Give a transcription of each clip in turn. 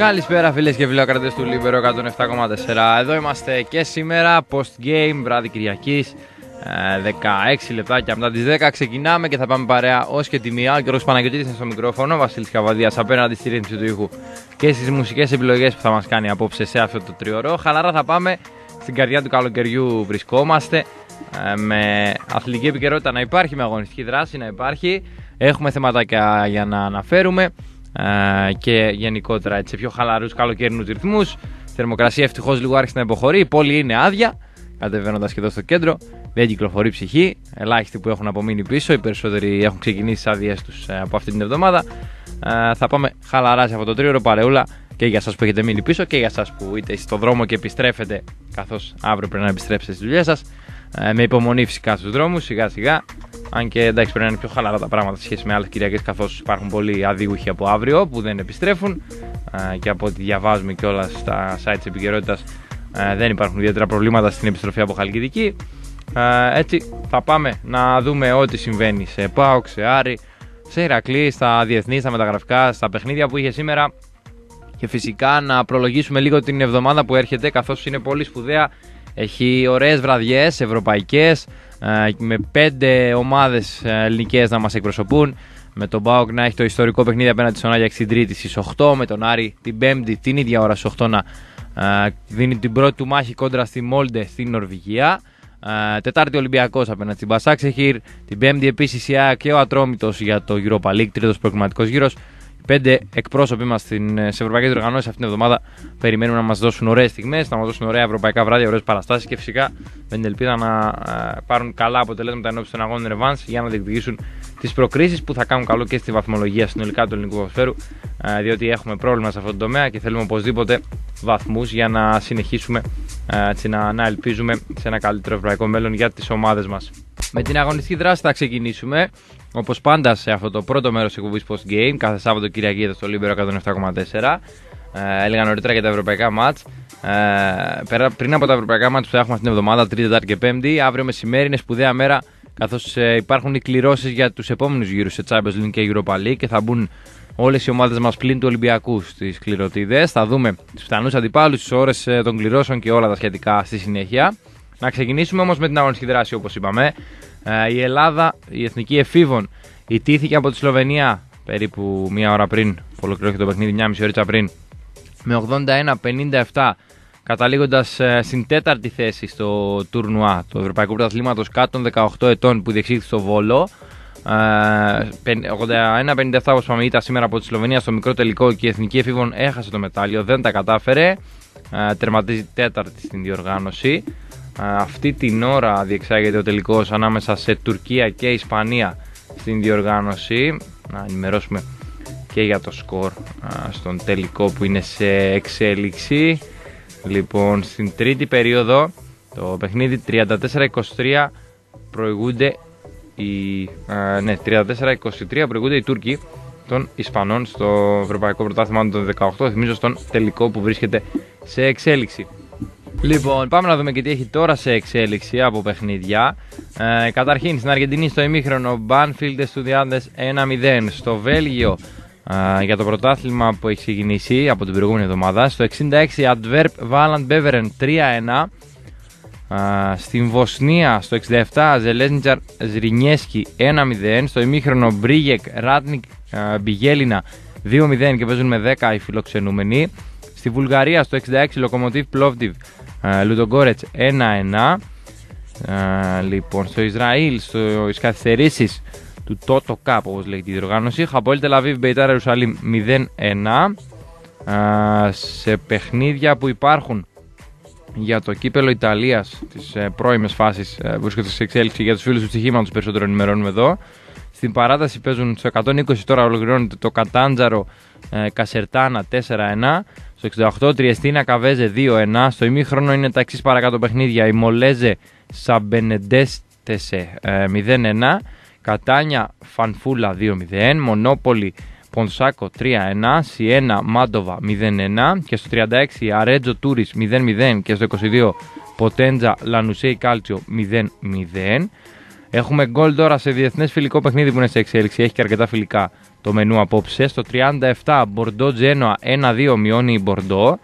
Καλησπέρα φίλες και φιλοκρατές του Λίμπερο 107,4. Εδώ είμαστε και σήμερα post game, βράδυ Κυριακής. 16 ε, λεπτάκια μετά τις 10 ξεκινάμε και θα πάμε παρέα ως και τη μία. Ο Παναγιωτήτης είναι στο μικρόφωνο, Βασίλης Καβαδίας απέναντι στη ρύθμιση του ήχου και στις μουσικές επιλογές που θα μας κάνει απόψε σε αυτό το τριωρό. Χαλαρά θα πάμε στην καρδιά του καλοκαιριού βρισκόμαστε. Ε, με αθλητική επικαιρότητα να υπάρχει, με αγωνιστική δράση να υπάρχει. Έχουμε θεματάκια για να αναφέρουμε και γενικότερα έτσι, σε πιο χαλαρούς καλοκαιρινούς ρυθμούς. Θερμοκρασία ευτυχώς λίγο άρχισε να υποχωρεί. Η πόλη είναι άδεια, κατεβαίνοντας και εδώ στο κέντρο. Δεν κυκλοφορεί ψυχή. Ελάχιστοι που έχουν απομείνει πίσω. Οι περισσότεροι έχουν ξεκινήσει τις άδειέ τους ε, από αυτή την εβδομάδα. Θα πάμε χαλαρά σε αυτό το τρίωρο παρεούλα και για εσά που έχετε μείνει πίσω και για εσά που είτε στο στον δρόμο και επιστρέφετε, καθώς αύριο πρέπει να επιστρέψετε στη δουλειά σας. Ε, με υπομονή φυσικά στους δρόμους, σιγά σιγά αν και εντάξει πρέπει να είναι πιο χαλαρά τα πράγματα σε σχέση με άλλες Κυριακές, καθώς υπάρχουν πολλοί αδίγουχοι από αύριο που δεν επιστρέφουν και από ό,τι διαβάζουμε και όλα στα site τη επικαιρότητα δεν υπάρχουν ιδιαίτερα προβλήματα στην επιστροφή από Χαλκιδική. Έτσι θα πάμε να δούμε ό,τι συμβαίνει σε ΠΑΟΚ, σε Άρη, σε Ηρακλή, στα διεθνή, στα μεταγραφικά, στα παιχνίδια που είχε σήμερα και φυσικά να προλογίσουμε λίγο την εβδομάδα που έρχεται καθώς είναι πολύ σπουδαία. Έχει ωραίες βραδιές ευρωπαϊκές. Ε, με πέντε ομάδες ε, ελληνικές να μας εκπροσωπούν. Με τον Μπάουκ να έχει το ιστορικό παιχνίδι απέναντι στον Άγιαξ την Τρίτη στις 8, με τον Άρη την Πέμπτη την ίδια ώρα στις 8 να ε, δίνει την πρώτη του μάχη κόντρα στη Μόλντε στην Νορβηγία. Τετάρτη Ολυμπιακός απέναντι στην Μπασάξεχηρ. Την Πέμπτη επίσης η ΑΕΚ και ο Ατρόμητος για το Europa League, τρίτος προκριματικό γύρος πέντε εκπρόσωποι μας ε, σε ευρωπαϊκές διοργανώσεις αυτήν την εβδομάδα περιμένουν να μας δώσουν ωραίες στιγμές, να μας δώσουν ωραία ευρωπαϊκά βράδια, ωραίες παραστάσεις και φυσικά με την ελπίδα να ε, πάρουν καλά αποτελέσματα ενώπιση των αγώνων Ρεβάν για να διεκδικήσουν τις προκρίσεις που θα κάνουν καλό και στη βαθμολογία συνολικά του ελληνικού ποδοσφαίρου, ε, διότι έχουμε πρόβλημα σε αυτόν τον τομέα και θέλουμε οπωσδήποτε βαθμούς για να συνεχίσουμε ε, έτσι, να, να ελπίζουμε σε ένα καλύτερο ευρωπαϊκό μέλλον για τις ομάδες μας. Με την αγωνιστική δράση θα ξεκινήσουμε. Όπως πάντα σε αυτό το πρώτο μέρος της κουβή Post Game, κάθε Σάββατο Κυριακή εδώ στο Λίμπερο 107,4. Ε, έλεγα νωρίτερα για τα ευρωπαϊκά μάτ. Ε, πριν από τα ευρωπαϊκά μάτ που θα έχουμε αυτήν την εβδομάδα, Τρίτη, Τετάρτη και Πέμπτη, αύριο μεσημέρι είναι σπουδαία μέρα καθώς ε, υπάρχουν οι κληρώσεις για τους επόμενους γύρους σε Champions League και Europa League και θα μπουν όλες οι ομάδες μας πλην του Ολυμπιακού στις κληρωτίδε. Θα δούμε τους πιθανού αντιπάλους, τις ώρες ε, των κληρώσεων και όλα τα σχετικά στη συνέχεια. Να ξεκινήσουμε όμως με την αγωνιστική δράση, όπως είπαμε. Ε, η Ελλάδα, η εθνική εφήβων, ιτήθηκε από τη Σλοβενία περίπου μία ώρα πριν, ολοκληρώθηκε το παιχνίδι, μία μισή ώρα πριν, με 81-57 καταλήγοντας ε, στην τέταρτη θέση στο τουρνουά του Ευρωπαϊκού Πρωταθλήματος κάτω των 18 ετών που διεξήχθη στο Βόλο. 81-57 ε, όπως είπαμε ήταν σήμερα από τη Σλοβενία στο μικρό τελικό και η Εθνική Εφήβων έχασε το μετάλλιο, δεν τα κατάφερε ε, τερματίζει τέταρτη στην διοργάνωση αυτή την ώρα διεξάγεται ο τελικός ανάμεσα σε Τουρκία και Ισπανία στην διοργάνωση να ενημερώσουμε και για το σκορ στον τελικό που είναι σε εξέλιξη Λοιπόν, στην τρίτη περίοδο το παιχνίδι 34-23 προηγούνται οι, ε, ναι, 34-23 προηγούνται οι Τούρκοι των Ισπανών στο Ευρωπαϊκό Πρωτάθλημα των 18, θυμίζω στον τελικό που βρίσκεται σε εξέλιξη. Λοιπόν, πάμε να δούμε και τι έχει τώρα σε εξέλιξη από παιχνίδια. Ε, καταρχήν, στην Αργεντινή στο ημίχρονο, Banfield Estudiantes 1-0. Στο Βέλγιο, για το πρωτάθλημα που έχει ξεκινήσει από την προηγούμενη εβδομάδα. Στο 66 Adverb Valand Beveren, Μπέβερεν 3-1. Στην Βοσνία στο 67 Zelesnitsar, ζρινιεσκι Ζρινιέσκι 1-0. Στο ημίχρονο Μπρίγεκ Ράτνικ Μπιγέλινα 2-0 και παίζουν με 10 οι φιλοξενούμενοι. Στη Βουλγαρία στο 66 Lokomotiv, Plovdiv, Πλόβτιβ Λουτογκόρετς 1-1. Λοιπόν, στο Ισραήλ, στις καθυστερήσεις του Τότο Cup, όπως λέγεται η διοργάνωση. Χαποέλ Τελαβίβ, Μπεϊτάρα Ιερουσαλήμ 0-1. σε παιχνίδια που υπάρχουν για το κύπελο Ιταλίας τι ε, πρώιμες φάσεις ε, βρίσκονται σε εξέλιξη για τους φίλους τους στοιχήματο. περισσότερο ενημερώνουμε εδώ. Στην παράταση παίζουν στο 120 τώρα ολοκληρώνεται το Κατάντζαρο ε, Κασερτάνα 4-1. Στο 68 Τριεστίνα Καβέζε 2-1. Στο ημίχρονο είναι τα εξής παρακάτω παιχνίδια. Η Μολέζε Σαμπενεντέστεσε ε, Κατάνια Φανφούλα 2-0, Μονόπολη Πονσάκο 3-1, Σιένα Μάντοβα 0-1 και στο 36 Αρέτζο Τούρις 0-0 και στο 22 Ποτέντζα Λανουσέη Κάλτσιο 0-0. Έχουμε γκολ τώρα σε διεθνές φιλικό παιχνίδι που είναι σε εξέλιξη. Έχει και αρκετά φιλικά το μενού απόψε. Στο 37 Μπορντό Τζένοα 1-2 μειώνει η Μπορντό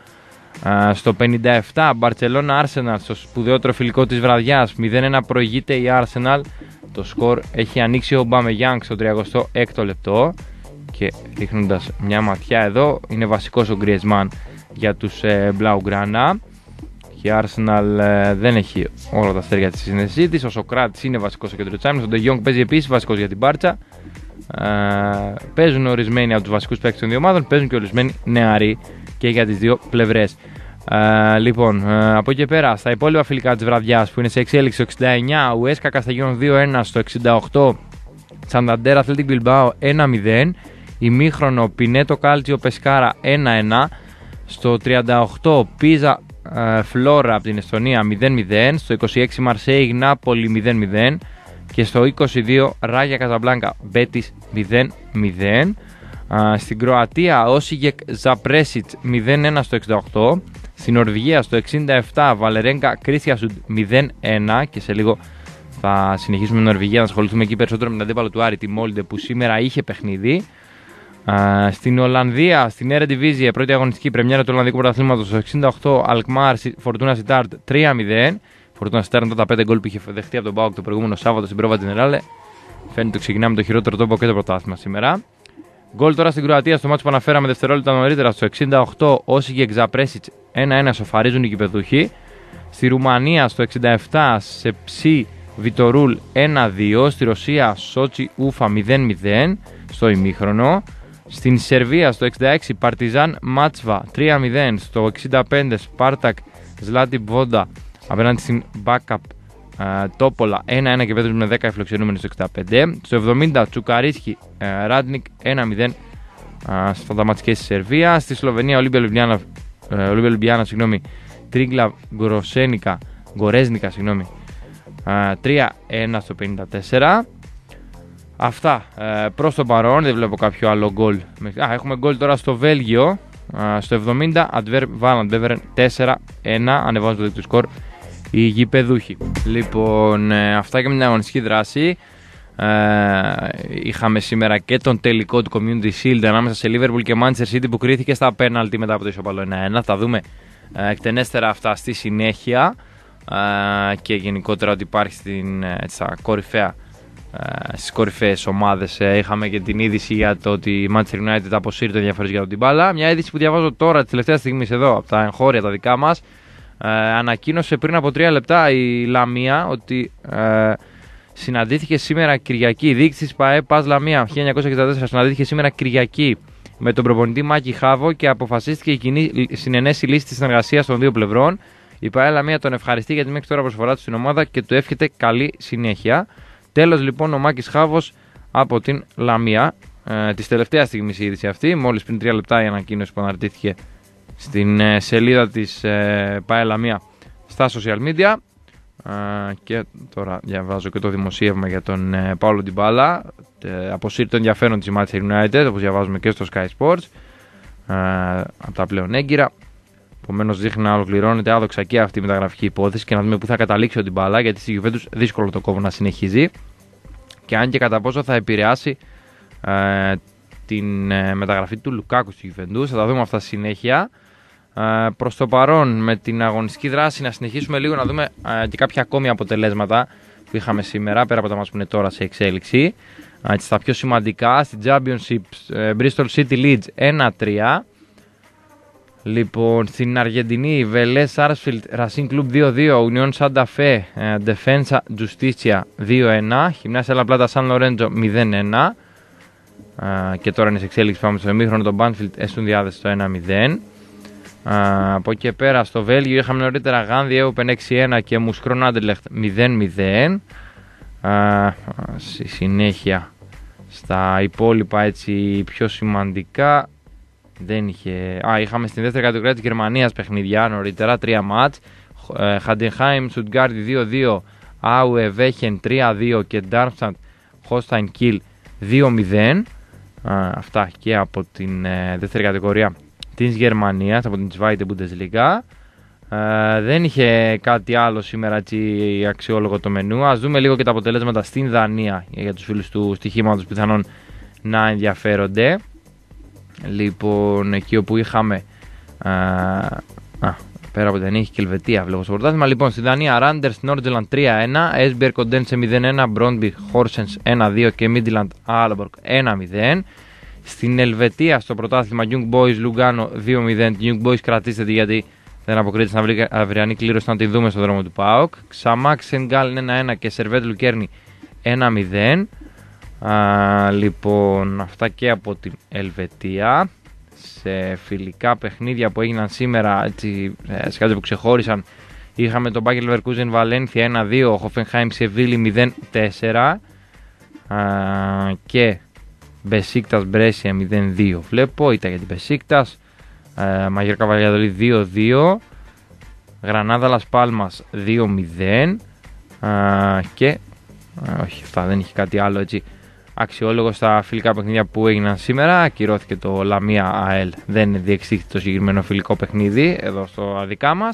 στο 57. barcelona Arsenal στο σπουδαιότερο φιλικό της βραδιάς. 0-1 προηγείται η Arsenal. Το σκορ έχει ανοίξει ο Μπαμεγιάνγκ στο 36ο λεπτό. Και ρίχνοντας μια ματιά εδώ, είναι βασικός ο Γκριεσμάν για τους ε, Blaugrana. Και η Arsenal ε, δεν έχει όλα τα αστέρια της σύνδεσή της. Ο Σοκράτης είναι βασικός στο κέντρο της Ο Jong παίζει επίσης βασικός για την Μπάρτσα. Ε, παίζουν ορισμένοι από τους βασικούς παίκτες των δύο ομάδων, παίζουν και ορισμένοι νεαροί για τις δύο πλευρές. Ε, λοιπόν, ε, από εκεί πέρα, στα υπόλοιπα φιλικά της βραδιάς που είναι σε εξέλιξη 69, Ουέσκα Κασταγιών 2-1 στο 68, Σανταντέρα Αθλητικ Μπιλμπάο 1-0, ημίχρονο Πινέτο Κάλτσιο Πεσκάρα 1-1, στο 38 Πίζα ε, Φλόρα από την Εστονία 0-0, στο 26 μαρσεη γναπολη Νάπολη 0-0 και στο 22 Ράγια Καζαμπλάνκα Μπέτης 0-0 στην Κροατία Όσιγεκ Ζαπρέσιτ 0-1 στο 68. Στην Νορβηγία στο 67 Βαλερέγκα Κρίσιασουντ 0-1 και σε λίγο θα συνεχίσουμε με την Νορβηγία να ασχοληθούμε εκεί περισσότερο με την αντίπαλο του Άρη, τη Μόλντε που σήμερα είχε παιχνίδι. στην Ολλανδία, στην Eredivisie, πρώτη αγωνιστική πρεμιέρα του Ολλανδικού Πρωταθλήματος στο 68, Αλκμάρ, Φορτούνα Σιτάρτ 3-0. Φορτούνα Σιτάρτ τα 5 γκολ που είχε δεχτεί από τον Πάοκ το προηγούμενο Σάββατο στην Πρόβα Τζενεράλε. Φαίνεται ότι ξεκινάμε το χειρότερο τόπο και το πρωτάθλημα σήμερα. Γκολ τώρα στην Κροατία στο μάτσο που αναφέραμε δευτερόλεπτα νωρίτερα στο 68 όσοι και 1 1-1 σοφαρίζουν οι κυπεδουχοί. Στη Ρουμανία στο 67 σε ψή Βιτορούλ 1-2. Στη Ρωσία Σότσι Ούφα 0-0 στο ημίχρονο. Στην Σερβία στο 66 Παρτιζάν Μάτσβα 3-0. Στο 65 Σπάρτακ Σλάτι Βόντα απέναντι στην Μπάκαπ Τόπολα 1-1 και Βέτρου με 10 εφλοξενούμενοι στο 65. Στο 70 Τσουκαρίσκι ε, Ράντνικ 1-0 στα δαματικέ τη Σερβία. Στη Σλοβενία Ολύμπια Λουμπιάννα, ε, Ολύμπια συγγνώμη, Τρίγκλα Γκορέζνικα, συγγνώμη, 3-1 στο 54. Αυτά ε, προς το παρόν, δεν βλέπω κάποιο άλλο γκολ. Α, έχουμε γκολ τώρα στο Βέλγιο, στο 70, αντβερ βαλαντ Βάλλαντ 4-1, ανεβάζω το δίκτυο σκορ οι γηπεδούχοι. Λοιπόν, ε, αυτά και με την αγωνιστική δράση. Ε, είχαμε σήμερα και τον τελικό του Community Shield ανάμεσα σε Liverpool και Manchester City που κρίθηκε στα πέναλτι μετά από το ισοπαλό 1-1. Θα δούμε ε, εκτενέστερα αυτά στη συνέχεια ε, και γενικότερα ότι υπάρχει στην, ε, στα κορυφαία στις κορυφαίες ομάδες. είχαμε και την είδηση για το ότι η Manchester United αποσύρει το ενδιαφέρον για τον Τιμπάλα μια είδηση που διαβάζω τώρα της τελευταίας στιγμής εδώ από τα εγχώρια τα δικά μας ε, ανακοίνωσε πριν από τρία λεπτά η Λαμία ότι ε, συναντήθηκε σήμερα Κυριακή. Η διοίκηση τη ΠαΕ Πας Λαμία 1964 συναντήθηκε σήμερα Κυριακή με τον προπονητή Μάκη Χάβο και αποφασίστηκε η κοινή συνενέση λύσης της συνεργασίας των δύο πλευρών. Η ΠαΕ Λαμία τον ευχαριστεί για τη μέχρι τώρα προσφορά του στην ομάδα και του εύχεται καλή συνέχεια. Τέλος λοιπόν ο Μάκης Χάβος από την Λαμία. Ε, της τελευταίας στιγμής η αυτή, μόλις πριν τρία λεπτά η ανακοίνωση που αναρτήθηκε στην ε, σελίδα της ε, ΠαΕΛΑ μία στα social media. Και τώρα διαβάζω και το δημοσίευμα για τον ε, Παύλο Ντιμπάλα. Αποσύρει το ενδιαφέρον της Manchester United, όπως διαβάζουμε και στο Sky Sports. Από τα πλέον έγκυρα. Επομένως, δείχνει να ολοκληρώνεται άδοξα και αυτή η μεταγραφική υπόθεση και να δούμε πού θα καταλήξει ο Ντιμπάλα, γιατί στη Γιουβέντους δύσκολο το κόβω να συνεχίζει. Και αν και κατά πόσο θα επηρεάσει ε, την ε, μεταγραφή του Λουκάκου στη Γιουβέντους, θα τα δούμε αυτά συνέχεια. Ε, Προς το παρόν, με την αγωνιστική δράση, να συνεχίσουμε λίγο να δούμε ε, και κάποια ακόμη αποτελέσματα που είχαμε σήμερα, πέρα από τα μας που είναι τώρα σε εξέλιξη. Ε, έτσι στα πιο σημαντικά, στην Championship Bristol City Leeds 1-3. Λοιπόν, στην Αργεντινή, Βελές Σάρσφιλτ, Racing Club 2-2, Union Santa Fe, Defensa Justicia 2-1, Χιμνάσια πλάτα Σαν Λορέντζο 0-1. Και τώρα είναι σε εξέλιξη, πάμε στο εμίχρονο, τον Banfield διάδεση το 1-0 από εκεί πέρα στο Βέλγιο είχαμε νωρίτερα Γάνδη Open 6-1 και Μουσκρόν Άντελεχτ 0-0. Στη συνέχεια στα υπόλοιπα έτσι πιο σημαντικά δεν είχε... Α, είχαμε στην δεύτερη κατηγορία της Γερμανίας παιχνιδιά νωρίτερα, τρία μάτς. Ε, Χαντενχάιμ, Σουτγκάρδι 2-2, Άουε, Βέχεν 3-2 και Ντάρμσαντ Χώσταν Κιλ 2-0. Αυτά και από την ε, δεύτερη κατηγορία Της Γερμανίας, από την Zweite Bundesliga. Ε, δεν είχε κάτι άλλο σήμερα έτσι, αξιόλογο το μενού. Ας δούμε λίγο και τα αποτελέσματα στην Δανία για τους φίλους του στοιχήματος πιθανόν να ενδιαφέρονται. Λοιπόν, εκεί όπου είχαμε... Ε, α, πέρα από την Δανία είχε και Ελβετία βλέπω στο πρωτάθλημα. Λοιπόν, στη Δανία Ράντερ Ράντερ, 3 3-1, Κοντέν κοντενσε Κοντένσε 0-1, μπροντμπι Μπρόντμπι, Χόρσενς 1-2 και μιτλαντ αλμπορκ Άλμπορκ 1-0 στην Ελβετία στο πρωτάθλημα Young Boys Λουγκάνο 2-0. Young Boys κρατήστε γιατί δεν να βρει αυριανή κλήρωση να τη δούμε στο δρόμο του ΠΑΟΚ. ξαμαξεν σενγκαλ Σενγκάλ 1-1 και Σερβέτ Λουκέρνη 1-0. λοιπόν, αυτά και από την Ελβετία. Σε φιλικά παιχνίδια που έγιναν σήμερα, έτσι, ε, σε κάτι που ξεχώρισαν, είχαμε τον Μπάκελ Λεβερκούζεν Βαλένθια 1-2, Χοφενχάιμ Σεβίλη 0-4. Α, και Μπεσίκτα Μπρέσια 0-2 βλέπω. Ήταν για την Μπεσίκτα. Ε, Μαγερ 2 2-2. Γρανάδα Λασπάλμα 2-0. Ε, και. Ε, όχι, αυτά δεν είχε κάτι άλλο έτσι. Αξιόλογο στα φιλικά παιχνίδια που έγιναν σήμερα. Ακυρώθηκε το Λαμία ΑΕΛ. Δεν διεξήχθη το συγκεκριμένο φιλικό παιχνίδι εδώ στο αδικά μας.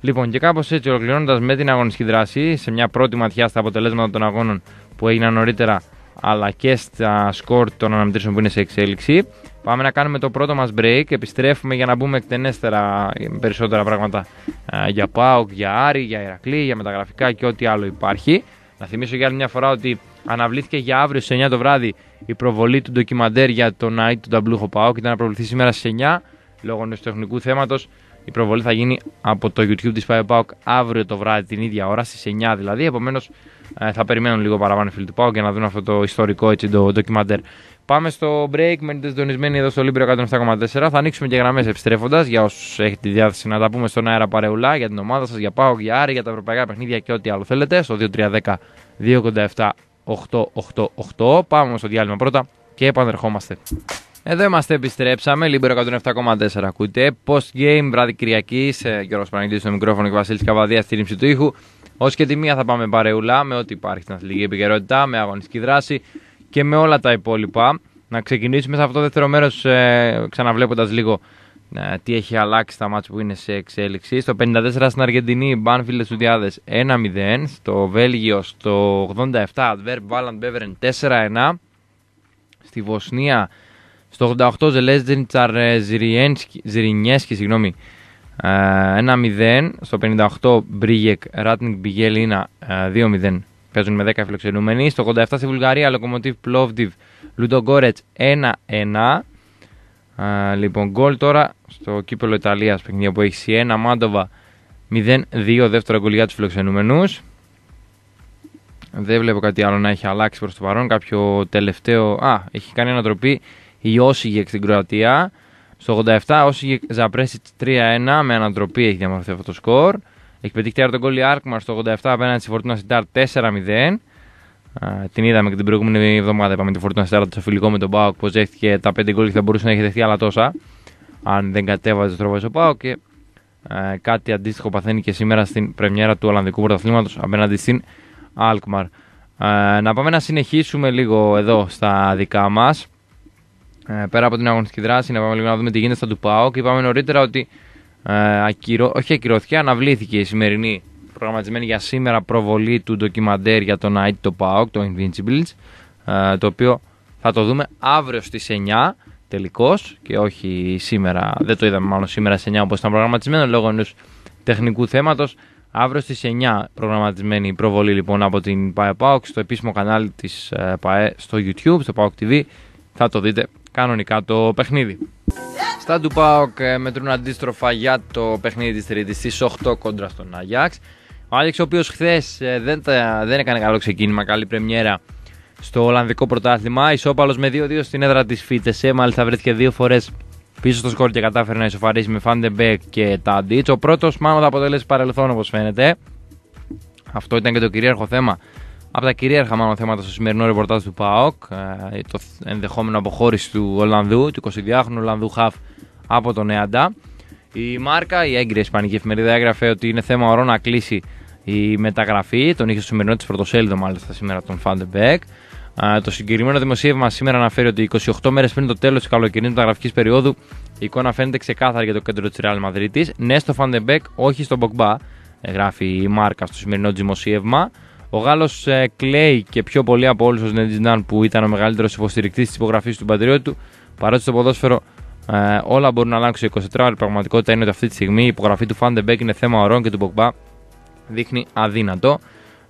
Λοιπόν, και κάπως έτσι ολοκληρώνοντας με την αγωνιστική δράση, σε μια πρώτη ματιά στα αποτελέσματα των αγώνων που έγιναν νωρίτερα αλλά και στα σκορ των αναμετρήσεων που είναι σε εξέλιξη. Πάμε να κάνουμε το πρώτο μας break, επιστρέφουμε για να μπούμε εκτενέστερα περισσότερα πράγματα ε, για ΠΑΟΚ, για Άρη, για Ηρακλή, για μεταγραφικά και ό,τι άλλο υπάρχει. Να θυμίσω για άλλη μια φορά ότι αναβλήθηκε για αύριο στις 9 το βράδυ η προβολή του ντοκιμαντέρ για το night του Ταμπλούχο ΠΑΟΚ. Ήταν να προβληθεί σήμερα στις 9 λόγω νεστοχνικού θέματος. Η προβολή θα γίνει από το YouTube της ΠΑΟΚ αύριο το βράδυ την ίδια ώρα, στις 9 δηλαδή. Επομένως ε, θα περιμένουν λίγο παραπάνω φίλοι του Πάου και να δουν αυτό το ιστορικό έτσι, το ντοκιμαντέρ. Πάμε στο break. Μένετε συντονισμένοι εδώ στο Λίμπριο 107,4. Θα ανοίξουμε και γραμμές επιστρέφοντας για όσους έχετε τη διάθεση να τα πούμε στον αέρα παρεουλά για την ομάδα σας, για Πάο, για Άρη, για τα ευρωπαϊκά παιχνίδια και ό,τι άλλο θέλετε. Στο 2310 287 888. Πάμε στο διάλειμμα πρώτα και επανερχόμαστε. Εδώ είμαστε, επιστρέψαμε. Λίμπερο 107,4. Ακούτε. Post-game, βράδυ Κυριακή. καιρό Παναγιώτης στο μικρόφωνο και Βασίλης Καβαδίας στη ρήψη του ήχου. Ως και τη μία θα πάμε παρεούλα με ό,τι υπάρχει στην αθλητική επικαιρότητα, με αγωνιστική δράση και με όλα τα υπόλοιπα. Να ξεκινήσουμε σε αυτό το δεύτερο μέρος, ε, ξαναβλέποντας λίγο ε, τι έχει αλλάξει στα μάτια που είναι σε εξέλιξη. Στο 54 στην Αργεντινή, Μπάνφιλε Σουδιάδες 1-0. Στο Βέλγιο, στο 87, Adverb βαλαντ Beveren Μπέβερεν 4-1. Στη Βοσνία, στο 88 ζελεζιντσαρ ζιρινιεσκι Ζιρινιέσκι, συγγνώμη, 1-0. Ε, στο 58 Μπρίγεκ Ράτνικ Μπιγέλινα 2-0. Ε, Παίζουν με 10 φιλοξενούμενοι. Στο 87 στη Βουλγαρία Λοκομοτίβ Ιταλία παιχνίδι που έχει Λουντογκόρετς 1-1. Ε, λοιπόν, γκολ τώρα στο κύπελο Ιταλίας. Παιχνίδια που έχει Σιένα, Μάντοβα 0-2, δεύτερο γκολ για τους φιλοξενούμενους. Δεν βλέπω κάτι άλλο να έχει αλλάξει προς το παρόν. Κάποιο τελευταίο. Α, έχει κάνει ανατροπή η Όσιγεκ στην Κροατία. Στο 87 Όσιγεκ Ζαπρέσιτ 3-1 με ανατροπή έχει διαμορφωθεί αυτό το σκορ. Έχει πετύχει τον κόλλη Άρκμαρ στο 87 απέναντι στη Φορτούνα Σιντάρ 4-0. Την είδαμε και την προηγούμενη εβδομάδα. Είπαμε τη Φορτούνα Σιντάρ το φιλικό με τον Πάοκ που δέχτηκε τα 5 γκολ και θα μπορούσε να έχει δεχτεί άλλα τόσα. Αν δεν κατέβαζε το τρόπο Πάοκ. Και ε, κάτι αντίστοιχο παθαίνει και σήμερα στην πρεμιέρα του Ολλανδικού Πρωταθλήματος απέναντι στην Αλκμαρ. Ε, να πάμε να συνεχίσουμε λίγο εδώ στα δικά μας. Ε, πέρα από την αγωνιστική δράση, να πάμε λίγο να δούμε τι γίνεται στα του ΠΑΟΚ. Είπαμε νωρίτερα ότι ε, ακυρω... όχι ακυρώθηκε, αναβλήθηκε η σημερινή προγραμματισμένη για σήμερα προβολή του ντοκιμαντέρ για τον ΑΕΤ το ΠΑΟΚ, το Invincibles, ε, το οποίο θα το δούμε αύριο στις 9 τελικώς και όχι σήμερα, δεν το είδαμε μάλλον σήμερα σε 9 όπως ήταν προγραμματισμένο λόγω ενός τεχνικού θέματος. Αύριο στις 9 προγραμματισμένη προβολή λοιπόν από την ΠΑΕ ΠΑΟΚ στο επίσημο κανάλι της ε, ΠΑΕ στο YouTube, στο ΠΑΟΚ TV. Θα το δείτε κανονικά το παιχνίδι. Στα του ΠΑΟΚ ε, μετρούν αντίστροφα για το παιχνίδι της τρίτης στις 8 κόντρα στον Αγιάξ. Ο Άγιαξ, ο οποίος χθες ε, δεν, δεν έκανε καλό ξεκίνημα, καλή πρεμιέρα στο Ολλανδικό Πρωτάθλημα. Ισόπαλος με 2-2 στην έδρα της Φίτεσε, Μάλιστα βρέθηκε δύο φορές πίσω στο σκορ και κατάφερε να ισοφαρίσει με Φάντεμπεκ και Τάντιτς. Ο πρώτος μάλλον, αποτελέσει παρελθόν όπως φαίνεται. Αυτό ήταν και το κυρίαρχο θέμα από τα κυρίαρχα μάλλον θέματα στο σημερινό ρεπορτάζ του ΠΑΟΚ. Ε, το ενδεχόμενο αποχώρηση του Ολλανδού, του 22χρονου Ολλανδού Χαφ από τον ΕΑΝΤΑ. Η Μάρκα, η έγκυρη Ισπανική εφημερίδα, έγραφε ότι είναι θέμα ορό να κλείσει η μεταγραφή. Τον είχε στο σημερινό της πρωτοσέλιδο, μάλιστα σήμερα, τον Φάντεμπεκ. Ε, το συγκεκριμένο δημοσίευμα σήμερα αναφέρει ότι 28 μέρες πριν το τέλος της καλοκαιρινής μεταγραφικής περίοδου η εικόνα φαίνεται ξεκάθαρη για το κέντρο της Ρεάλ Μαδρίτη. Ναι, στο Φάντεμπεκ, όχι στον Μπογκμπά, γράφει η Μάρκα στο σημερινό δημοσίευμα. Ο Γάλλος ε, κλαίει και πιο πολύ από όλους ο Νέντζι που ήταν ο μεγαλύτερος υποστηρικτής της υπογραφής του πατριώτη του. Παρότι στο ποδόσφαιρο ε, όλα μπορούν να αλλάξουν 24 ώρες, η πραγματικότητα είναι ότι αυτή τη στιγμή η υπογραφή του Φάντεμπεκ είναι θέμα ορών και του Ποκμπά δείχνει αδύνατο.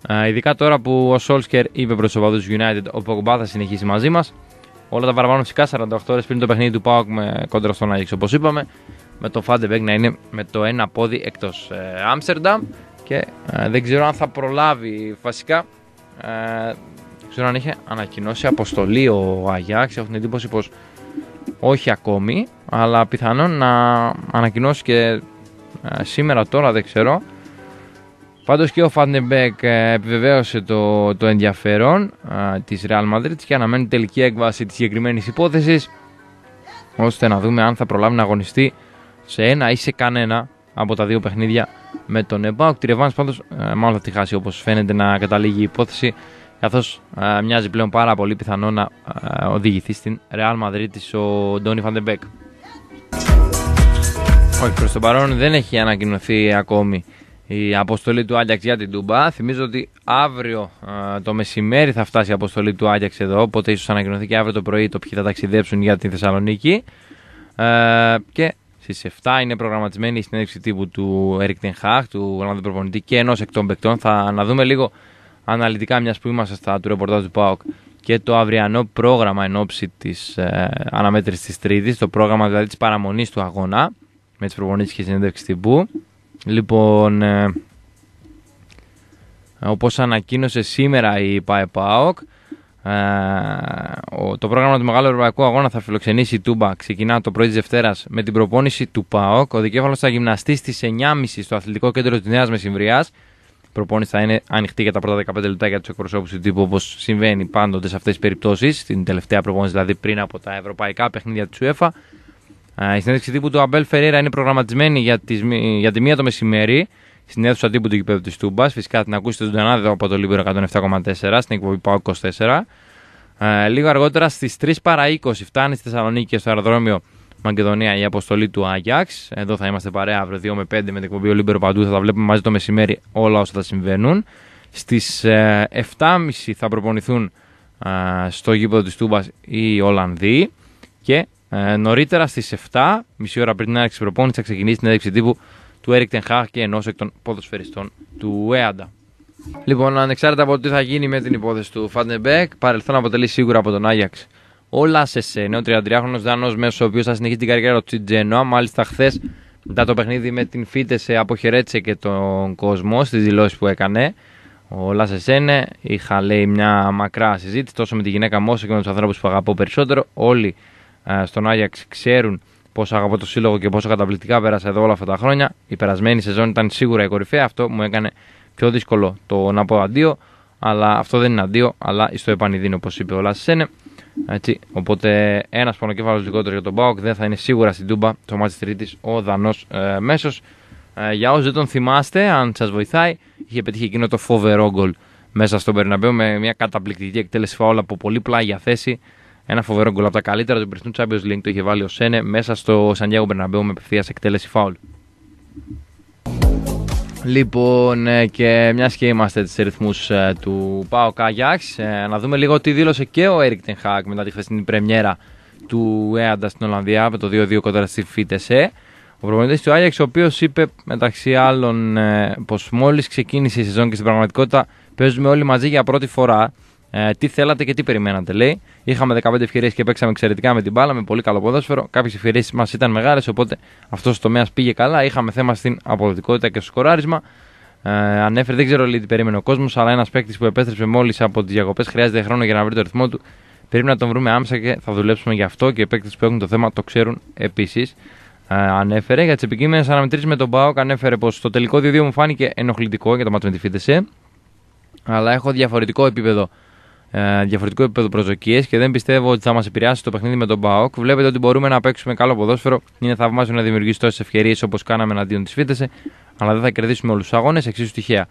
Ε, ειδικά τώρα που ο Σόλσκερ είπε προς τους οπαδούς United ο Ποκμπά θα συνεχίσει μαζί μας. Όλα τα παραπάνω φυσικά 48 ώρες πριν το παιχνίδι του Πάουκ με κόντρα στον Άγιξ όπως είπαμε. Με τον Φάντεμπεκ να είναι με το ένα πόδι εκτός ε, Άμστερνταμ και ε, δεν ξέρω αν θα προλάβει βασικά ε, δεν ξέρω αν είχε ανακοινώσει αποστολή ο Αγιάξ έχω την εντύπωση πως όχι ακόμη αλλά πιθανόν να ανακοινώσει και ε, σήμερα τώρα δεν ξέρω Πάντως και ο Φαντεμπέκ επιβεβαίωσε το, το ενδιαφέρον τη ε, της Real Madrid και αναμένει τελική έκβαση της συγκεκριμένης υπόθεσης, ώστε να δούμε αν θα προλάβει να αγωνιστεί σε ένα ή σε κανένα από τα δύο παιχνίδια με τον Εμπάουκ. Τη Ρεβάνς πάντως ε, μάλλον θα τη χάσει όπως φαίνεται να καταλήγει η υπόθεση καθώς ε, μοιάζει πλέον πάρα πολύ πιθανό να ε, οδηγηθεί στην Ρεάλ Μαδρίτης ο Ντόνι Φαντεμπέκ. Όχι, προς τον παρόν δεν έχει ανακοινωθεί ακόμη η αποστολή του Άγιαξ για την Τούμπα. Θυμίζω ότι αύριο το μεσημέρι θα φτάσει η αποστολή του Άγιαξ εδώ, οπότε ίσως ανακοινωθεί και αύριο το πρωί το ποιοι θα ταξιδέψουν για την Θεσσαλονίκη. Ε, και στις 7. Είναι προγραμματισμένη η συνέντευξη τύπου του Eric Ten Hag, του Ολλανδού προπονητή και ενός εκ των παικτών. Θα αναδούμε λίγο αναλυτικά, μιας που είμαστε στα του ρεπορτάζ του ΠΑΟΚ και το αυριανό πρόγραμμα εν ώψη της ε, αναμέτρησης της Τρίτης, το πρόγραμμα δηλαδή της παραμονής του αγώνα με τις προπονήσεις και συνέντευξη τύπου. Λοιπόν, ε, όπως ανακοίνωσε σήμερα η ΠΑΕΠΑΟΚ, ε, το πρόγραμμα του Μεγάλου Ευρωπαϊκού Αγώνα θα φιλοξενήσει η Τούμπα. Ξεκινά το πρωί της Δευτέρας με την προπόνηση του ΠΑΟΚ. Ο δικέφαλος θα γυμναστεί στις 9.30 στο αθλητικό κέντρο της Νέας Μεσημβρίας. Η προπόνηση θα είναι ανοιχτή για τα πρώτα 15 λεπτά για τους εκπροσώπους του τύπου, όπως συμβαίνει πάντοτε σε αυτές τις περιπτώσεις. Την τελευταία προπόνηση, δηλαδή πριν από τα ευρωπαϊκά παιχνίδια της UEFA. Ε, η συνέντευξη τύπου του Αμπέλ Φεραίρα είναι προγραμματισμένη για τη μία το μεσημέρι στην αίθουσα τύπου του γηπέδου της Τούμπας. Φυσικά την ακούσετε ζωντανά από το Λίμπερο 107,4 στην εκπομπή ΠΑΟ 24. Ε, λίγο αργότερα στις 3 παρα 20 φτάνει στη Θεσσαλονίκη και στο αεροδρόμιο Μακεδονία η αποστολή του Άγιαξ. Εδώ θα είμαστε παρέα αύριο 2 με 5 με την εκπομπή Ολίμπερο παντού. Θα τα βλέπουμε μαζί το μεσημέρι όλα όσα θα συμβαίνουν. Στις 7.30 ε, θα προπονηθούν ε, στο γήπεδο της Τούμπας οι Ολλανδοί. Και νωρίτερα στις 7, μισή ώρα πριν την άρεξη προπόνησης, θα ξεκινήσει την έδειξη τύπου του Έρικ Τενχάχ και ενός εκ των ποδοσφαιριστών του ΕΑΝΤΑ. Λοιπόν, ανεξάρτητα από τι θα γίνει με την υπόθεση του Φαντεμπέκ, παρελθόν αποτελεί σίγουρα από τον Άγιαξ όλα σε νεο Ο 33χρονο Δανό, μέσω ο οποίος θα συνεχίσει την καριέρα του Τζένοα, μάλιστα χθες μετά το παιχνίδι με την Φίτεσε αποχαιρέτησε και τον κόσμο στις δηλώσεις που έκανε. Ο Λάσεσένε είχα λέει μια μακρά συζήτηση τόσο με τη γυναίκα μου όσο και με τους ανθρώπους που αγαπώ περισσότερο. Όλοι ε, στον Άγιαξ ξέρουν πόσο αγαπώ το σύλλογο και πόσο καταπληκτικά πέρασα εδώ όλα αυτά τα χρόνια. Η περασμένη σεζόν ήταν σίγουρα η κορυφαία. Αυτό μου έκανε πιο δύσκολο το να πω αντίο. Αλλά αυτό δεν είναι αντίο, αλλά στο επανειδήν όπως είπε ο Λάσης Σένε. Έτσι, οπότε ένας πονοκέφαλος λιγότερος για τον Μπάουκ δεν θα είναι σίγουρα στην Τούμπα το μάτι Τρίτης ο Δανός ε, Μέσος. Ε, για όσους δεν τον θυμάστε, αν σας βοηθάει, είχε πετύχει εκείνο το φοβερό γκολ μέσα στον Περναμπέο με μια καταπληκτική εκτέλεση φαόλα από πολύ πλάγια θέση. Ένα φοβερό γκολ από τα καλύτερα του περσινού Champions League το είχε βάλει ο Σένε μέσα στο Σαντιάγο Μπερναμπέου με απευθείας εκτέλεση φάουλ. Λοιπόν, ε, και μιας και είμαστε στι ρυθμούς ε, του Πάο Καγιάξ, ε, να δούμε λίγο τι δήλωσε και ο Έρικ Τενχάκ μετά τη χθεσινή πρεμιέρα του Έαντα στην Ολλανδία με το 2-2 κοντά στη Φίτεσε. Ο προπονητής του Άγιαξ, ο οποίος είπε μεταξύ άλλων πως μόλις ξεκίνησε η σεζόν και στην πραγματικότητα παίζουμε όλοι μαζί για πρώτη φορά. Ε, τι θέλατε και τι περιμένατε, λέει. Είχαμε 15 ευκαιρίες και παίξαμε εξαιρετικά με την μπάλα, με πολύ καλό ποδόσφαιρο. Κάποιες ευκαιρίες μας ήταν μεγάλες, οπότε αυτός ο τομέας πήγε καλά. Είχαμε θέμα στην αποδοτικότητα και στο σκοράρισμα. Ε, ανέφερε, δεν ξέρω λέει, τι περίμενε ο κόσμος, αλλά ένας παίκτης που επέστρεψε μόλις από τις διακοπές χρειάζεται χρόνο για να βρει το ρυθμό του. Πρέπει να τον βρούμε άμεσα και θα δουλέψουμε γι' αυτό και οι παίκτες που έχουν το θέμα το ξέρουν επίσης. Ε, ανέφερε για τις επικείμενες αναμετρήσεις με τον Μπάουκ. Ανέφερε πως το τελικό 2-2 μου φάνηκε ενοχλητικό για το μάτι με τη φίτεσαι, Αλλά έχω διαφορετικό επίπεδο ε, διαφορετικό επίπεδο προσδοκίες και δεν πιστεύω ότι θα μας επηρεάσει το παιχνίδι με τον Μπάοκ. Βλέπετε ότι μπορούμε να παίξουμε καλό ποδόσφαιρο. Είναι θαυμάσιο να δημιουργήσει τόσες ευκαιρίες όπως κάναμε εναντίον της Φίτεσε, αλλά δεν θα κερδίσουμε όλους τους αγώνες, εξίσου τυχαία.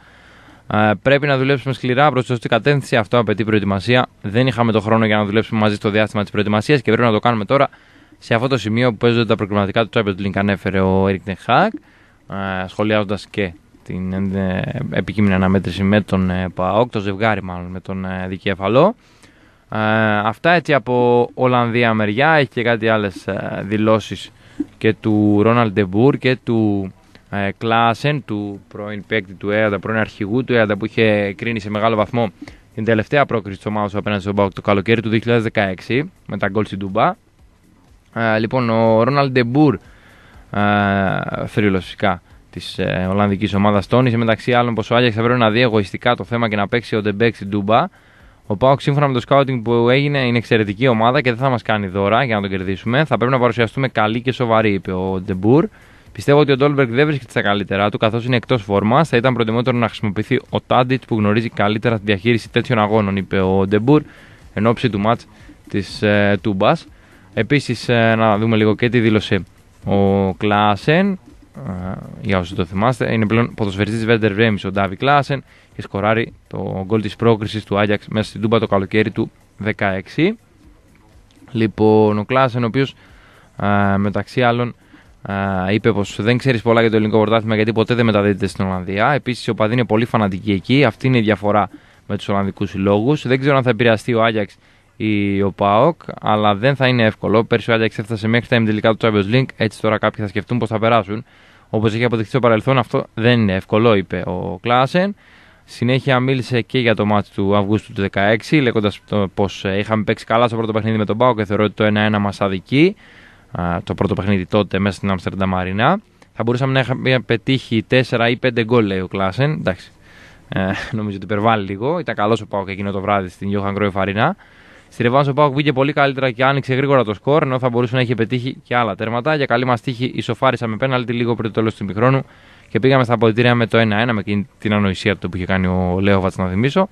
Ε, πρέπει να δουλέψουμε σκληρά προ τη σωστή κατένθεση. Αυτό απαιτεί προετοιμασία. Δεν είχαμε το χρόνο για να δουλέψουμε μαζί στο διάστημα της προετοιμασίας και πρέπει να το κάνουμε τώρα σε αυτό το σημείο που παίζονται τα προκριματικά του Champions League, ανέφερε ο Eric Νεχάκ, σχολιάζοντας και την ε, ε, επικείμενη αναμέτρηση με τον ε, ΠΑΟΚ, το ζευγάρι μάλλον με τον Δικέφαλο. αυτά έτσι από Ολλανδία μεριά. Έχει και κάτι άλλες δηλώσεις και του Ρόναλντ Ντεμπούρ και του Κλάσεν, του πρώην παίκτη του ΕΑΔΑ, πρώην αρχηγού του ΕΑΔΑ που είχε κρίνει σε μεγάλο βαθμό την τελευταία πρόκριση της ομάδας απέναντι στον ΠΑΟΚ το καλοκαίρι του 2016 με τα γκολ στην Τουμπά. λοιπόν, ο Ρόναλντ Ντεμπούρ, ε, φυσικά, της ε, Ολλανδικής ομάδας τόνισε μεταξύ άλλων πως ο Άγιαξ θα πρέπει να δει εγωιστικά το θέμα και να παίξει ο Ντεμπέκ στην Τούμπα. Ο Πάοκ, σύμφωνα με το σκάουτινγκ που έγινε, είναι εξαιρετική ομάδα και δεν θα μας κάνει δώρα για να τον κερδίσουμε. Θα πρέπει να παρουσιαστούμε καλή και σοβαροί, είπε ο Ντεμπούρ. Πιστεύω ότι ο Ντόλμπερκ δεν βρίσκεται στα καλύτερά του, καθώς είναι εκτός φόρμας. Θα ήταν προτιμότερο να χρησιμοποιηθεί ο Τάντιτ που γνωρίζει καλύτερα τη διαχείριση τέτοιων αγώνων, είπε ο Ντεμπούρ, εν ώψη του ματ της ε, Τούμπας. Επίσης, ε, να δούμε λίγο και τη δήλωσε ο Κλάσεν. Ε, για όσοι το θυμάστε. Είναι πλέον ποδοσφαιριστής Βέντερ Βρέμι ο Ντάβι Κλάσεν και σκοράρει το γκολ της πρόκρισης του Άγιαξ μέσα στην Τούμπα το καλοκαίρι του 16. Λοιπόν, ο Κλάσεν, ο οποίος ε, μεταξύ άλλων ε, είπε πως δεν ξέρεις πολλά για το ελληνικό πρωτάθλημα γιατί ποτέ δεν μεταδίδεται στην Ολλανδία. Επίσης, ο παδί είναι πολύ φανατική εκεί. Αυτή είναι η διαφορά με τους Ολλανδικούς συλλόγους. Δεν ξέρω αν θα επηρεαστεί ο Άγιαξ ή ο Πάοκ, αλλά δεν θα είναι εύκολο. Πέρσι ο Άγιαξ έφτασε μέχρι τα ημιτελικά του Champions League. Έτσι τώρα κάποιοι θα σκεφτούν πώ θα περάσουν. Όπως έχει αποδειχθεί στο παρελθόν, αυτό δεν είναι εύκολο, είπε ο Κλάσεν. Συνέχεια μίλησε και για το μάτι του Αυγούστου του 2016, λέγοντα πως ε, είχαμε παίξει καλά στο πρώτο παιχνίδι με τον Πάο και θεωρώ ότι το 1-1 μας αδικεί. Το πρώτο παιχνίδι τότε μέσα στην Αμστερντα Μαρινά. Θα μπορούσαμε να είχαμε πετύχει 4 ή 5 γκολ, λέει ο Κλάσεν. Εντάξει. Ε, νομίζω ότι υπερβάλλει λίγο. Ήταν καλός ο Πάο και εκείνο το βράδυ στην Γιώχαν Κρόεφ Στη Ρεβάνσο Πάουκ βγήκε πολύ καλύτερα και άνοιξε γρήγορα το σκορ, ενώ θα μπορούσε να είχε πετύχει και άλλα τέρματα. Για καλή μας τύχη ισοφάρισα με πέναλτι λίγο πριν το τέλος του μικρόνου και πήγαμε στα αποδητήρια με το 1-1 με την ανοησία του που είχε κάνει ο Λέοβατ, να θυμίσω.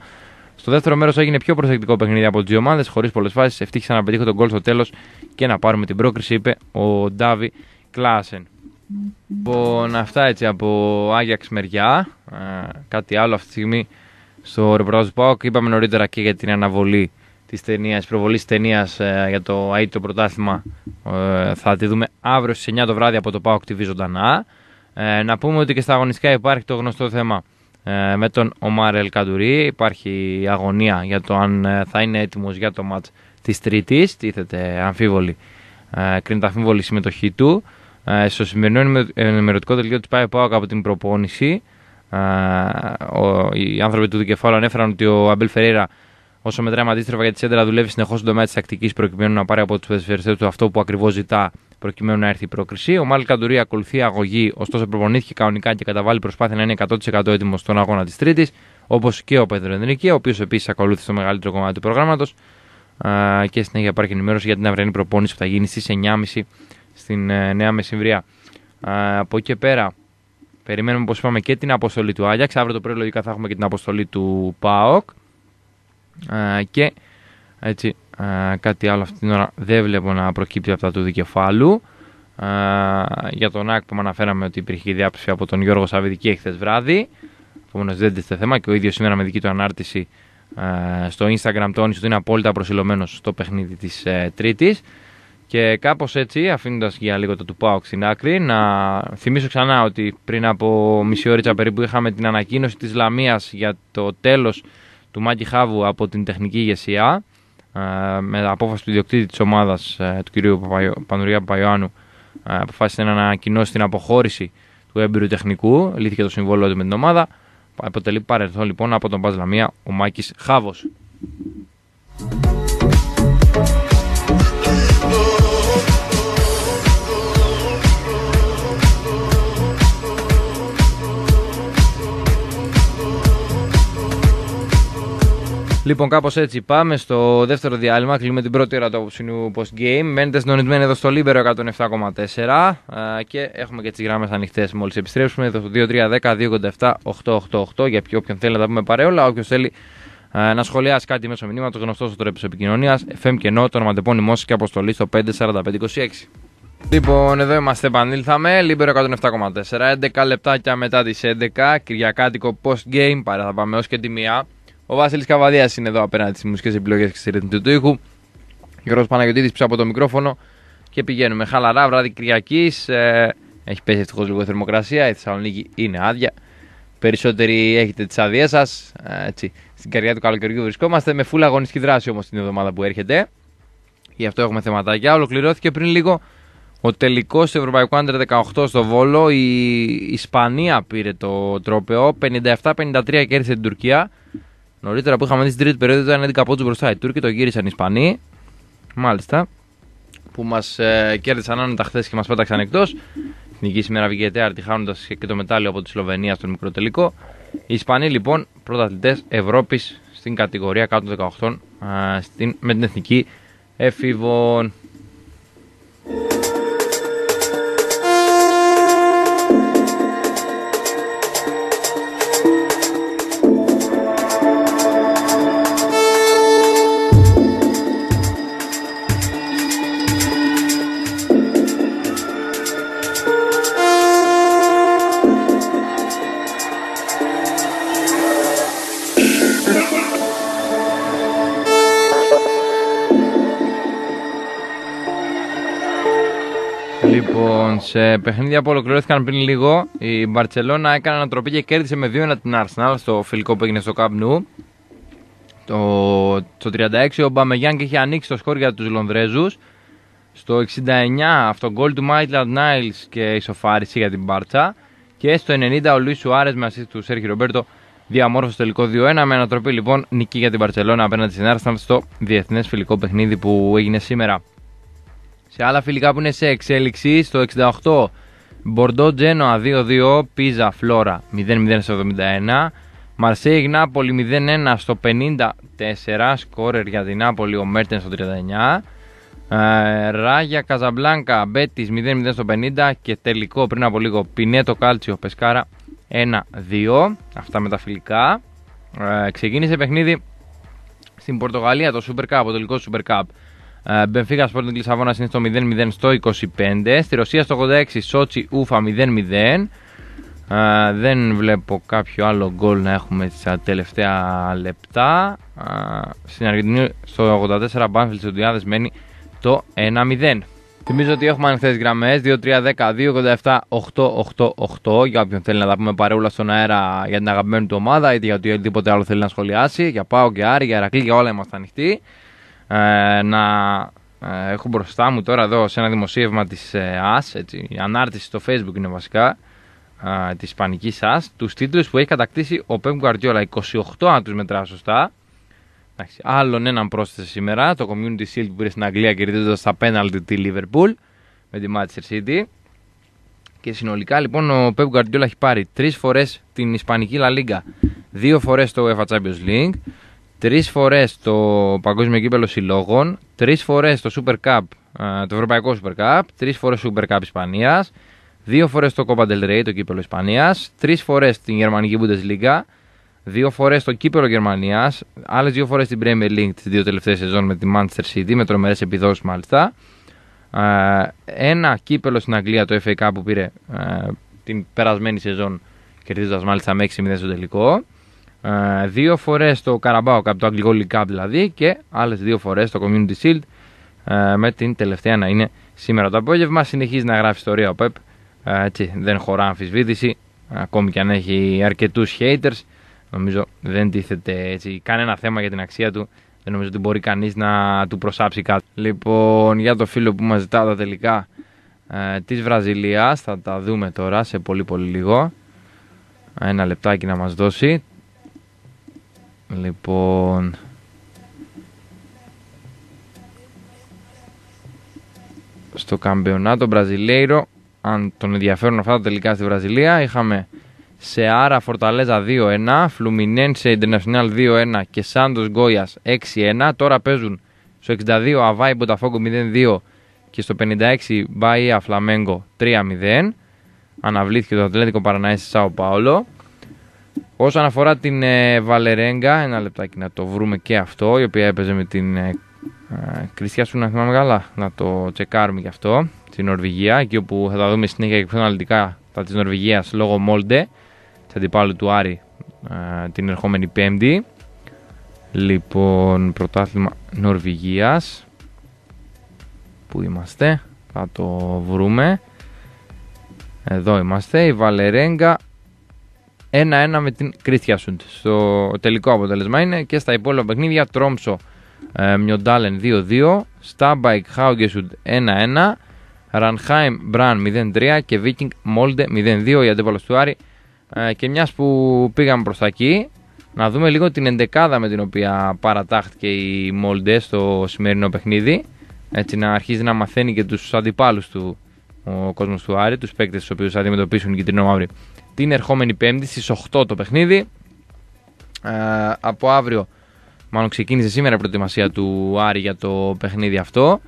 Στο δεύτερο μέρος έγινε πιο προσεκτικό παιχνίδι από τις δύο ομάδες, χωρίς πολλές φάσεις. Ευτύχησα να πετύχω τον κόλ στο τέλος και να πάρουμε την πρόκριση, είπε ο Ντάβι Κλάσεν. Λοιπόν, αυτά έτσι από Άγιαξ μεριά. κάτι άλλο αυτή τη στιγμή στο ρεπορτάζ του Είπαμε νωρίτερα και για την αναβολή της ταινίας, της προβολής ταινίας ε, για το το πρωτάθλημα ε, θα τη δούμε αύριο στις 9 το βράδυ από το ΠΑΟΚ TV ζωντανά. Ε, να πούμε ότι και στα αγωνιστικά υπάρχει το γνωστό θέμα ε, με τον Ομάρ Ελκαντουρί. Υπάρχει αγωνία για το αν ε, θα είναι έτοιμος για το ματ της Τρίτης, Τίθεται αμφίβολη, ε, κρίνεται αμφίβολη συμμετοχή του. Ε, στο σημερινό ενημερωτικό τελείωμα τη πάει ΠΑΟΚ από την προπόνηση. Ε, ο, οι άνθρωποι του δικεφάλου ανέφεραν ότι ο Αμπελ Φερέρα Όσο με αντίστροφα για τη Σέντρα, δουλεύει συνεχώς στον τομέα της τακτικής προκειμένου να πάρει από τους πεσφαιριστέ του αυτό που ακριβώς ζητά προκειμένου να έρθει η πρόκριση. Ο Μάλι Καντουρί ακολουθεί αγωγή, ωστόσο προπονήθηκε κανονικά και καταβάλει προσπάθεια να είναι 100% έτοιμος στον αγώνα της Τρίτης. Όπως και ο Πέτρο ο οποίος επίσης ακολούθησε το μεγαλύτερο κομμάτι του προγράμματος. Και συνέχεια υπάρχει ενημέρωση για την αυριανή προπόνηση που θα γίνει στις 9.30 στην ε, Νέα Μεσημβρία. Από εκεί πέρα, περιμένουμε όπως είπαμε και την αποστολή του Άγιαξ. Αύριο το πρωί λογικά θα έχουμε και την αποστολή του ΠΑΟΚ και έτσι, κάτι άλλο αυτή την ώρα δεν βλέπω να προκύπτει από τα του δικεφάλου. Α, για τον ΑΚ που αναφέραμε ότι υπήρχε διάψευση από τον Γιώργο Σαββιδική εχθές βράδυ. Επομένως δεν είστε θέμα και ο ίδιος σήμερα με δική του ανάρτηση στο Instagram τόνισε ότι είναι απόλυτα προσιλωμένος στο παιχνίδι της ε, Τρίτης. Και κάπως έτσι, αφήνοντας για λίγο το του στην άκρη, να θυμίσω ξανά ότι πριν από μισή ώριτσα περίπου είχαμε την ανακοίνωση της Λαμίας για το τέλος του Μάκη Χάβου από την τεχνική ηγεσία ε, με απόφαση του ιδιοκτήτη της ομάδας ε, του κυρίου Πανουριά Παπαϊωάννου ε, αποφάσισε να ανακοινώσει την αποχώρηση του έμπειρου τεχνικού, λύθηκε το συμβόλαιο του με την ομάδα. Αποτελεί παρελθόν λοιπόν από τον Παζλαμία ο Μάκης Χάβος. Λοιπόν, κάπως έτσι πάμε στο δεύτερο διάλειμμα. Κλείνουμε την πρώτη ώρα του απόψινου post game. Μένετε συντονισμένοι εδώ στο Λίμπερο 107,4 και έχουμε και τις γραμμέ ανοιχτές μόλις επιστρέψουμε. Εδώ στο 2-3-10-287-888 για όποιον θέλει να τα πούμε παρέολα. Όποιος θέλει να σχολιάσει κάτι μέσω μηνύματος, γνωστός στο τρέπο επικοινωνίας. FM και ενώ το και αποστολή στο 54526. Λοιπόν, εδώ είμαστε, επανήλθαμε. Λίμπερο 107,4. 11 λεπτάκια μετά τις 11. Κυριακάτικο post game. Παρά θα πάμε ω και τη μία. Ο Βασίλης Καβαδίας είναι εδώ απέναντι στις μουσικές επιλογές και στη ρύθμιση του ήχου. Γιώργο Παναγιοτήτη πίσω από το μικρόφωνο και πηγαίνουμε χαλαρά βράδυ Κυριακής. Ε, έχει πέσει ευτυχώς λίγο θερμοκρασία. Η Θεσσαλονίκη είναι άδεια. Περισσότεροι έχετε τις άδειέ σας. Ε, στην καρδιά του καλοκαιριού βρισκόμαστε. Με φούλα αγωνιστική δράση όμως την εβδομάδα που έρχεται. Γι' αυτό έχουμε θεματάκια. Ολοκληρώθηκε πριν λίγο ο τελικός του Ευρωπαϊκού Άντερ 18 στο Βόλο. Η Ισπανία πήρε το τρόπεο. 57-53 κέρδισε την Τουρκία. Νωρίτερα που είχαμε δει στην τρίτη περίοδο ήταν 11 πόντου μπροστά. Οι Τούρκοι το γύρισαν οι Ισπανοί. Μάλιστα. Που μας ε, κέρδισαν άνετα χθες και μας πέταξαν εκτός. Εθνική σήμερα βγήκε αρτιχάνοντας χάνοντας και το μετάλλιο από τη Σλοβενία στον μικρό τελικό. Οι Ισπανοί λοιπόν πρωταθλητές Ευρώπης στην κατηγορία κάτω 18 ε, στην, με την εθνική εφήβων. Λοιπόν, σε παιχνίδια που ολοκληρώθηκαν πριν λίγο, η Μπαρσελόνα έκανε ανατροπή και κέρδισε με 2-1 την Arsenal στο φιλικό που έγινε στο Camp Nou. Το, το 36 ο Μπαμεγιάνγκ είχε ανοίξει το σκόρ για τους Λονδρέζους. Στο 69 αυτό γκολ του Μάιτλαντ Νάιλς και ισοφάριση για την Μπάρτσα. Και στο 90 ο Λουίς Σουάρες με του Σέρχη Ρομπέρτο διαμόρφωσε τελικό 2-1 με ανατροπή λοιπόν νική για την Μπαρσελόνα απέναντι στην Άρσταν στο διεθνές φιλικό παιχνίδι που έγινε σήμερα. Σε άλλα φιλικά που είναι σε εξέλιξη, στο 68 Μπορντό Τζένοα 2-2, Πίζα Φλόρα 0-0 στο 71, μαρσεη γναπολη Νάπολη 0-1 στο 54, σκόρερ για την Νάπολη ο Μέρτεν στο 39, ε, Ράγια Καζαμπλάνκα Μπέτη 0-0 στο 50 και τελικό πριν από λίγο Πινέτο Κάλτσιο Πεσκάρα 1-2. Αυτά με τα φιλικά. Ε, ξεκίνησε παιχνίδι στην Πορτογαλία το Super Cup, το τελικός Super Cup. Ε, Μπενφίκα Sporting Λισαβόνα είναι στο 0-0 στο 25. Στη Ρωσία στο 86 Σότσι Ούφα 0-0. Ε, δεν βλέπω κάποιο άλλο γκολ να έχουμε στα τελευταία λεπτά. Uh, στην Αργεντινή στο 84 Μπάνφιλ της μένει το 1-0. Θυμίζω ότι έχουμε ανοιχτέ γραμμέ 2-3-10-2-87-8-8-8 για όποιον θέλει να τα πούμε παρεούλα στον αέρα για την αγαπημένη του ομάδα, είτε για οτιδήποτε άλλο θέλει να σχολιάσει. Για πάω και άρη, για Ερακλή, για όλα είμαστε ανοιχτοί ε, να ε, έχω μπροστά μου τώρα εδώ σε ένα δημοσίευμα της ε, ΑΣ, έτσι, η ανάρτηση στο facebook είναι βασικά, ε, της Ισπανικής ΑΣ, τους τίτλους που έχει κατακτήσει ο Pep Guardiola, 28 αν τους μετράω σωστά. Εντάξει, άλλον έναν πρόσθεσε σήμερα, το Community Shield που πήρε στην Αγγλία κερδίζοντας τα πέναλτι τη Liverpool με τη Manchester City. Και συνολικά λοιπόν ο Pep Guardiola έχει πάρει Τρεις φορές την Ισπανική La Liga, δύο φορές το UEFA Champions League, Τρεις φορές το Παγκόσμιο Κύπελο Συλλόγων, τρεις φορές το Super Cup, ε, το Ευρωπαϊκό Super Cup, τρεις φορές Super Cup Ισπανίας, δύο φορές το Copa del Rey, το Κύπελο Ισπανίας, τρεις φορές την Γερμανική Bundesliga, δύο φορές το Κύπελο Γερμανίας, άλλες δύο φορές την Premier League τις δύο τελευταίες σεζόν με τη Manchester City, με τρομερές επιδόσεις μάλιστα. Ε, ένα κύπελο στην Αγγλία, το FA Cup που πήρε ε, την περασμένη σεζόν, κερδίζοντας μάλιστα με 6-0 στο τελικό. Ε, δύο φορές το Carabao Cup, το αγγλικό League δηλαδή και άλλες δύο φορές το Community Shield ε, με την τελευταία να είναι σήμερα το απόγευμα. Συνεχίζει να γράφει ιστορία ο ΠΕΠ, έτσι, δεν χωρά αμφισβήτηση, ακόμη και αν έχει αρκετούς haters. Νομίζω δεν τίθεται έτσι, κανένα θέμα για την αξία του. Δεν νομίζω ότι μπορεί κανείς να του προσάψει κάτι. Λοιπόν, για το φίλο που μας ζητά τα τελικά ε, της Βραζιλίας, θα τα δούμε τώρα σε πολύ πολύ λίγο. Ένα λεπτάκι να μας δώσει. Λοιπόν... Στο Καμπεονάτο Μπραζιλέιρο, αν τον ενδιαφέρουν αυτά τα τελικά στη Βραζιλία, είχαμε σε Άρα Φορταλέζα 2-1, φλουμινενσε ιντερνασιναλ Ιντερνασιονάλ 2-1 και Σάντος Γκόιας 6-1. Τώρα παίζουν στο 62 Αβάη Μποταφόγκο 0-2 και στο 56 Μπαία Φλαμέγκο 3-0. Αναβλήθηκε το Ατλέτικο Παραναίσ Σαου Σάο Πάολο. Όσον αφορά την ε, Βαλερέγγα ένα λεπτάκι να το βρούμε και αυτό, η οποία έπαιζε με την ε, ε, Κριστιά σου να θυμάμαι καλά, να το τσεκάρουμε και αυτό, στην Νορβηγία, εκεί όπου θα τα δούμε συνέχεια και πιο αναλυτικά τα της Νορβηγίας λόγω Μόλντε, της αντιπάλου του Άρη την ερχόμενη Πέμπτη. Λοιπόν, πρωτάθλημα Νορβηγίας, που είμαστε, θα το βρούμε. Εδώ είμαστε, η Βαλερέγκα 1-1 με την Σουντ. Στο τελικό αποτέλεσμα είναι και στα υπόλοιπα παιχνίδια Τρόμψο ε, Μιοντάλεν 2-2, Στάμπαϊκ Χάουγκεσουντ 1-1, Ρανχάιμ Μπραν 0-3 και Βίκινγκ Μόλντε 0-2 η αντίπαλος του Άρη. Ε, και μιας που πήγαμε προς τα εκεί, να δούμε λίγο την εντεκάδα με την οποία παρατάχθηκε η Μόλντε στο σημερινό παιχνίδι. Έτσι να αρχίζει να μαθαίνει και τους αντιπάλους του ο κόσμος του Άρη, τους παίκτες τους οποίους θα αντιμετωπίσουν και την ομαύρη την ερχόμενη Πέμπτη στις 8 το παιχνίδι. Ε, από αύριο, μάλλον ξεκίνησε σήμερα η προετοιμασία του Άρη για το παιχνίδι αυτό.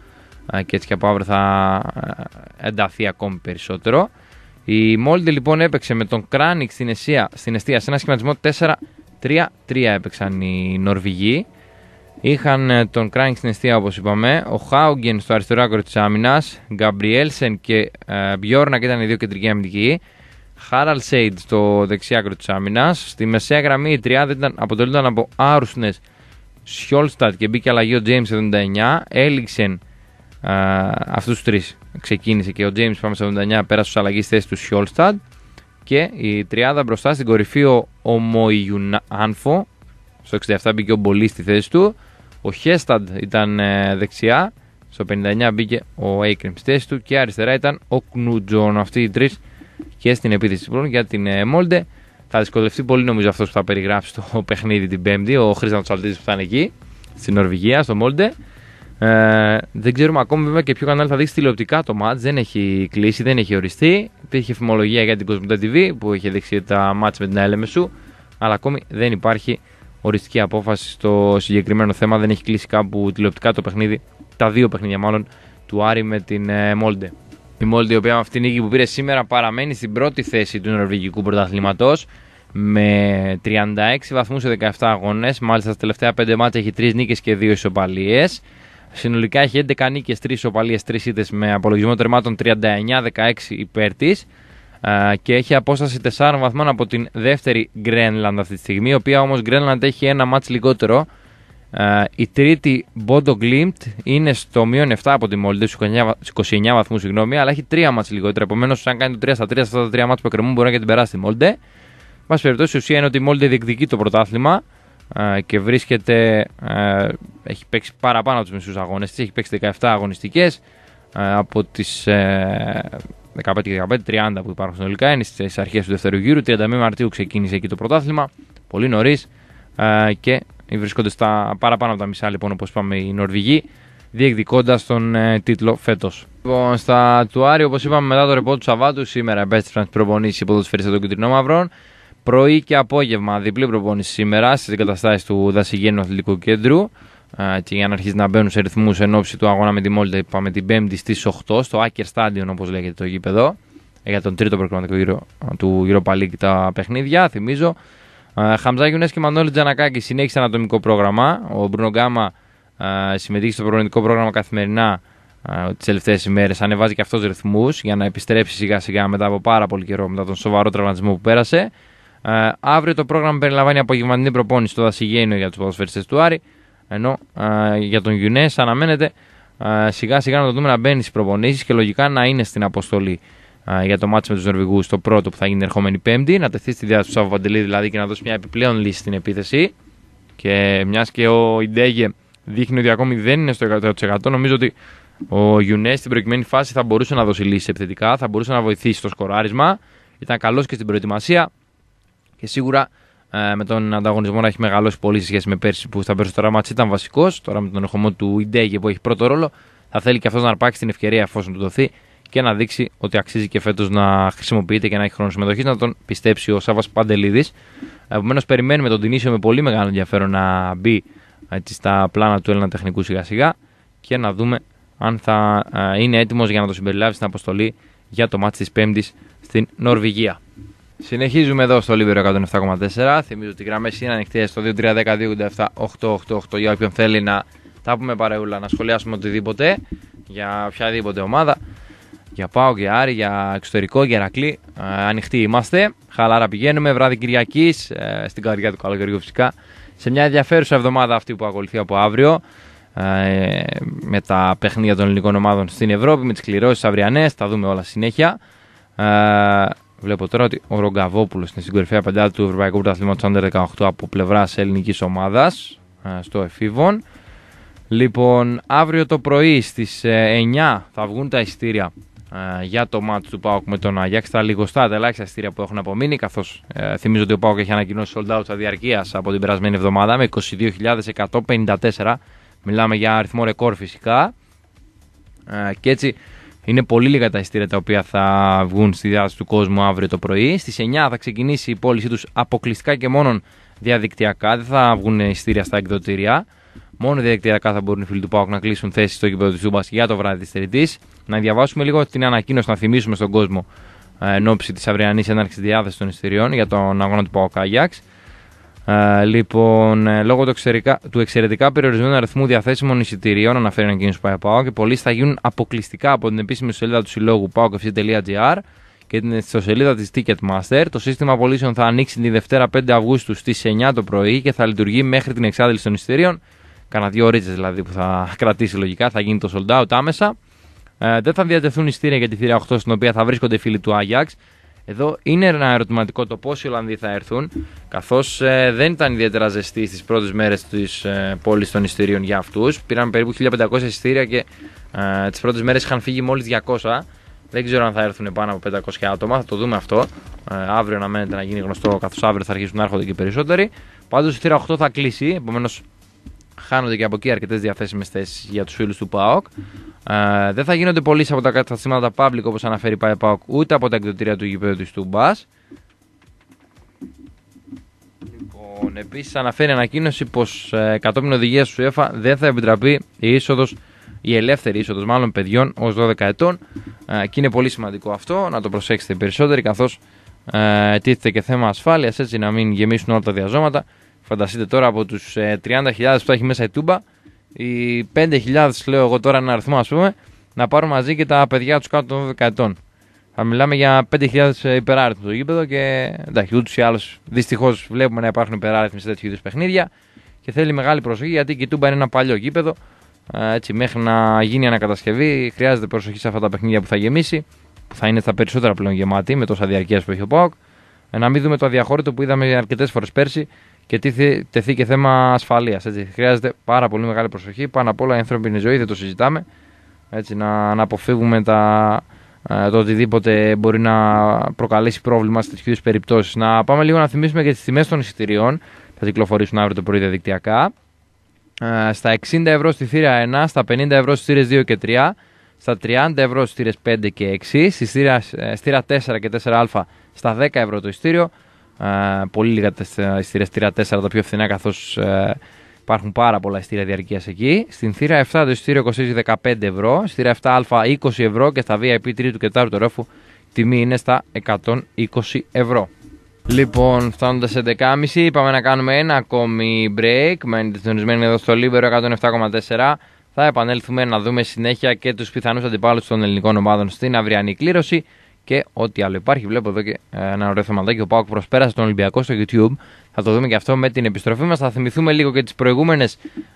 Ε, και έτσι και από αύριο θα ε, ενταθεί ακόμη περισσότερο. Η Μόλντε λοιπόν έπαιξε με τον Κράνικ στην, αισία, στην αιστεία σε ένα σχηματισμό 4-3-3 έπαιξαν οι Νορβηγοί. Είχαν τον Κράνικ στην αιστεία όπως είπαμε, ο Χάουγγεν στο αριστερό άκρο της άμυνας, Γκαμπριέλσεν και ε, Μπιόρνα και ήταν οι δύο κεντρικοί αμυντικοί. Χάραλ Σέιντ στο δεξιάκρο της άμυνας. Στη μεσαία γραμμή η τριάδα ήταν, αποτελούνταν από Άρουσνες, Σιόλστατ και μπήκε αλλαγή ο James 79. Έληξαν αυτούς τους τρεις. Ξεκίνησε και ο James πάμε 79, πέρασε στους αλλαγή θέση του Σιόλστατ. Και η τριάδα μπροστά στην κορυφή ο Ομοιουνάνφο. Στο 67 μπήκε ο Μπολί στη θέση του. Ο Χέσταντ ήταν ε, δεξιά. Στο 59 μπήκε ο Έικριμ στη θέση του. Και αριστερά ήταν ο Κνούτζον. Αυτοί οι τρεις και στην επίθεση για την ε, Μόλντε. Θα δυσκολευτεί πολύ νομίζω αυτός που θα περιγράψει το παιχνίδι την Πέμπτη, ο Χρήστα Τσαλτίδη που θα είναι εκεί, στην Νορβηγία, στο Μόλντε. Ε, δεν ξέρουμε ακόμη βέβαια και ποιο κανάλι θα δείξει τηλεοπτικά το match. Δεν έχει κλείσει, δεν έχει οριστεί. Υπήρχε φημολογία για την Κοσμοτέ TV που είχε δείξει τα match με την ΑΕΛΕΜΕΣΟΥ. Αλλά ακόμη δεν υπάρχει οριστική απόφαση στο συγκεκριμένο θέμα. Δεν έχει κλείσει κάπου τηλεοπτικά το παιχνίδι, τα δύο παιχνίδια μάλλον του Άρη με την ε, Μόλντε. Η Μόλτη, η οποία με αυτήν την νίκη που πήρε σήμερα, παραμένει στην πρώτη θέση του Νορβηγικού Πρωταθλήματος με 36 βαθμούς σε 17 αγώνες. Μάλιστα, στα τελευταία 5 μάτια έχει 3 νίκες και 2 ισοπαλίες. Συνολικά έχει 11 νίκε, 3 ισοπαλίε, 3 ήττε με απολογισμό τερμάτων 39-16 υπέρ της. Και έχει απόσταση 4 βαθμών από την δεύτερη Γκρένλαντ αυτή τη στιγμή, η οποία όμως Γκρένλαντ έχει ένα μάτς λιγότερο ε, η τρίτη Bodo Glimt είναι στο μείον 7 από τη Μόλτε, 29, 29 βαθμούς, συγγνώμη, αλλά έχει 3 μάτς λιγότερα. Επομένως, αν κάνει το 3 στα 3, αυτά τα 3 μάτς που εκκρεμούν, μπορεί να την περάσει τη Μολδέ. Μα περιπτώσει, η ουσία είναι ότι η Μολδέ διεκδικεί το πρωτάθλημα ε, και βρίσκεται. Ε, έχει παίξει παραπάνω από τους μισούς αγώνες έχει παίξει 17 αγωνιστικέ από τις 15 και 15, 30 που υπάρχουν συνολικά. Είναι στις αρχές του δεύτερου γύρου. 31 Μαρτίου ξεκίνησε εκεί το πρωτάθλημα, πολύ νωρίς και βρίσκονται στα παραπάνω από τα μισά, λοιπόν, όπως είπαμε, οι Νορβηγοί, διεκδικώντας τον ε, τίτλο φέτος. Λοιπόν, στα Τουάρι, όπως είπαμε, μετά το ρεπό του Σαββάτου, σήμερα επέστρεψαν τι προπονήσεις οι ποδοσφαιριστέ των Κιτρινών Μαυρών. Πρωί και απόγευμα, διπλή προπόνηση σήμερα στις εγκαταστάσεις του Δασιγένου Αθλητικού Κέντρου. Ε, και για να αρχίσει να μπαίνουν σε ρυθμούς εν ώψη του αγώνα με τη Μόλτα, είπαμε την 5η στι 8 στο Άκερ Στάντιον, όπως λέγεται το γήπεδο για τον τρίτο προκριματικό γύρο του Europa League τα παιχνίδια. Θυμίζω, Χαμζά Γιουνέ και Μανώλη Τζανακάκη συνέχισαν ατομικό πρόγραμμα. Ο Μπρουνο Γκάμα συμμετείχε στο προγραμματικό πρόγραμμα καθημερινά τις τελευταίες ημέρες. Ανεβάζει και αυτός ρυθμούς για να επιστρέψει σιγά σιγά μετά από πάρα πολύ καιρό μετά τον σοβαρό τραυματισμό που πέρασε. αύριο το πρόγραμμα περιλαμβάνει απογευματινή προπόνηση στο Δασιγένιο για τους ποδοσφαιριστές του Άρη, ενώ για τον Γιουνές αναμένεται σιγά σιγά να το δούμε να μπαίνει στις προπονήσεις και λογικά να είναι στην αποστολή για το μάτσο με τους Νορβηγούς, το πρώτο που θα γίνει ερχόμενη Πέμπτη, να τεθεί στη διάθεση του Σάββα δηλαδή και να δώσει μια επιπλέον λύση στην επίθεση. Και μιας και ο Ιντέγε δείχνει ότι ακόμη δεν είναι στο 100%, νομίζω ότι ο Γιουνές στην προκειμένη φάση θα μπορούσε να δώσει λύση επιθετικά, θα μπορούσε να βοηθήσει στο σκοράρισμα. Ήταν καλός και στην προετοιμασία και σίγουρα ε, με τον ανταγωνισμό να έχει μεγαλώσει πολύ σε σχέση με πέρσι που στα περισσότερα μάτια ήταν βασικός. Τώρα με τον ερχομό του Ιντέγε που έχει πρώτο ρόλο, θα θέλει και αυτός να αρπάξει την ευκαιρία εφόσον του δοθεί και να δείξει ότι αξίζει και φέτος να χρησιμοποιείται και να έχει χρόνο συμμετοχής, να τον πιστέψει ο Σάβας Παντελίδης. Επομένως, περιμένουμε τον Τινίσιο με πολύ μεγάλο ενδιαφέρον να μπει έτσι, στα πλάνα του Έλληνα τεχνικού σιγά-σιγά και να δούμε αν θα ε, είναι έτοιμος για να το συμπεριλάβει στην αποστολή για το μάτι της Πέμπτης στην Νορβηγία. Συνεχίζουμε εδώ στο Λίβερο 107,4. Θυμίζω ότι οι γραμμές είναι ανοιχτές στο 2310-287-888 για όποιον θέλει να τα πούμε παρεούλα, να σχολιάσουμε οτιδήποτε για οποιαδήποτε ομάδα για Πάο, για Άρη, για εξωτερικό, για Ερακλή. Ε, ανοιχτοί είμαστε. Χαλάρα πηγαίνουμε. Βράδυ Κυριακής, ε, στην καρδιά του καλοκαιριού φυσικά. Σε μια ενδιαφέρουσα εβδομάδα αυτή που ακολουθεί από αύριο. Ε, με τα παιχνίδια των ελληνικών ομάδων στην Ευρώπη, με τις κληρώσεις αυριανές. Τα δούμε όλα συνέχεια. Βλέπω τώρα ότι ο Ρογκαβόπουλος είναι στην κορυφαία πεντά του Ευρωπαϊκού Πρωταθλήματος Under 18 από πλευράς ελληνικής ομάδας στο εφήβον. Λοιπόν, αύριο το πρωί στις 9 θα βγουν τα ειστήρια για το μάτι του ΠΑΟΚ με τον Αγιάξ. Τα λιγοστά, τα ελάχιστα αστήρια που έχουν απομείνει, καθώς ε, θυμίζω ότι ο ΠΑΟΚ έχει ανακοινώσει sold out τα από την περασμένη εβδομάδα με 22.154. Μιλάμε για αριθμό ρεκόρ φυσικά. Ε, και έτσι είναι πολύ λίγα τα αστήρια τα οποία θα βγουν στη διάθεση του κόσμου αύριο το πρωί. Στις 9 θα ξεκινήσει η πώλησή τους αποκλειστικά και μόνο διαδικτυακά. Δεν θα βγουν αστήρια στα εκδοτήρια. Μόνο διαδικτυακά θα μπορούν οι φίλοι του Πάουκ να κλείσουν θέσεις στο κήπεδο τη Τούμπα για το βράδυ της Τρίτη. Να διαβάσουμε λίγο την ανακοίνωση, να θυμίσουμε στον κόσμο ε, εν ώψη της αυριανής έναρξης διάθεσης των εισιτηρίων για τον αγώνα του Πάουκ Αγιάξ. Ε, λοιπόν, ε, λόγω του, του εξαιρετικά περιορισμένου αριθμού διαθέσιμων εισιτηρίων, αναφέρει ο κ. Παπαπάου, και πολλοί θα γίνουν αποκλειστικά από την επίσημη σελίδα του συλλόγου paukfc.gr και την ιστοσελίδα της Ticketmaster. Το σύστημα πωλήσεων θα ανοίξει τη Δευτέρα 5 Αυγούστου στις 9 το πρωί και θα λειτουργεί μέχρι την εξάντληση των εισιτηρίων Κάνα δύο ώρες δηλαδή που θα κρατήσει λογικά, θα γίνει το sold out άμεσα. Ε, δεν θα διατεθούν ειστήρια για τη θηρία 8 στην οποία θα βρίσκονται οι φίλοι του Άγιαξ. Εδώ είναι ένα ερωτηματικό το πόσοι Ολλανδοί θα έρθουν, καθώς ε, δεν ήταν ιδιαίτερα ζεστή στις πρώτες μέρες της ε, πόλης των ειστήριων για αυτούς. Πήραν περίπου 1500 ειστήρια και ε, τις πρώτες μέρες είχαν φύγει μόλις 200. Δεν ξέρω αν θα έρθουν πάνω από 500 άτομα, θα το δούμε αυτό. Ε, αύριο να μένετε να γίνει γνωστό, καθώς αύριο θα αρχίσουν να έρχονται και περισσότεροι. Πάντως η θύρα 8 θα κλείσει, επομένως χάνονται και από εκεί αρκετές διαθέσιμες θέσεις για τους φίλους του ΠΑΟΚ. Ε, δεν θα γίνονται πολλοί από τα καταστήματα public όπως αναφέρει πάει ΠΑΟΚ ούτε από τα εκδοτήρια του γηπέδου της του Μπάς. Λοιπόν, επίσης αναφέρει ανακοίνωση πως ε, κατόπιν οδηγίας του ΕΦΑ δεν θα επιτραπεί η είσοδος η ελεύθερη είσοδος μάλλον παιδιών ως 12 ετών. Ε, και είναι πολύ σημαντικό αυτό να το προσέξετε περισσότεροι, καθώς ε, τίθεται και θέμα ασφάλειας, έτσι να μην γεμίσουν όλα τα διαζώματα. Φανταστείτε τώρα από τους 30.000 ε, που έχει μέσα η Τούμπα, οι 5.000 λέω εγώ τώρα ένα αριθμό ας πούμε, να πάρουν μαζί και τα παιδιά τους κάτω των 12 ετών. Θα μιλάμε για 5.000 ε, υπεράριθμους στο γήπεδο και εντάξει, ούτως ή άλλως δυστυχώς βλέπουμε να υπάρχουν υπεράριθμοι σε τέτοιου είδους παιχνίδια και θέλει μεγάλη προσοχή γιατί η Τούμπα είναι ένα παλιό γήπεδο. Ε, έτσι, μέχρι να γίνει ανακατασκευή χρειάζεται προσοχή σε αυτά τα παιχνίδια που θα γεμίσει, που θα είναι στα περισσότερα πλέον γεμάτη με τόσα διαρκείας που έχει ο Πάοκ. Να μην δούμε το αδιαχώρητο που είδαμε αρκετές φορές πέρσι και τεθεί και θέμα ασφαλείας. Χρειάζεται πάρα πολύ μεγάλη προσοχή. Πάνω απ' όλα η ανθρώπινη ζωή, δεν το συζητάμε. Έτσι, να, να αποφύγουμε τα, ε, το οτιδήποτε μπορεί να προκαλέσει πρόβλημα σε περιπτώσεις. Να πάμε λίγο να θυμίσουμε και τις τιμές των εισιτηρίων. Θα κυκλοφορήσουν αύριο το πρωί διαδικτυακά. Ε, στα 60 ευρώ στη θύρα 1, στα 50 ευρώ στις θύρες 2 και 3, στα 30 ευρώ στις θύρες 5 και 6, στη θύρα 4 ε, και 4α στα 10 ευρώ το ειστήριο ε, πολύ λίγα τα στήρα 4 τα πιο φθηνά καθώς ε, υπάρχουν πάρα πολλά εισιτήρια διαρκείας εκεί. Στην θύρα 7 το εισιτήριο κοστίζει 15 ευρώ, στη θύρα 7α 20 ευρώ και στα VIP 3 και 4 του ρόφου τιμή είναι στα 120 ευρώ. Λοιπόν, φτάνοντας σε 11.30, είπαμε να κάνουμε ένα ακόμη break. Με συντονισμένοι εδώ στο Libero 107,4. Θα επανέλθουμε να δούμε συνέχεια και τους πιθανούς αντιπάλους των ελληνικών ομάδων στην αυριανή κλήρωση και ό,τι άλλο υπάρχει. Βλέπω εδώ και ε, ένα ωραίο θεματάκι. Ο Πάοκ προσπέρασε τον Ολυμπιακό στο YouTube. Θα το δούμε και αυτό με την επιστροφή μας. Θα θυμηθούμε λίγο και τις προηγούμενες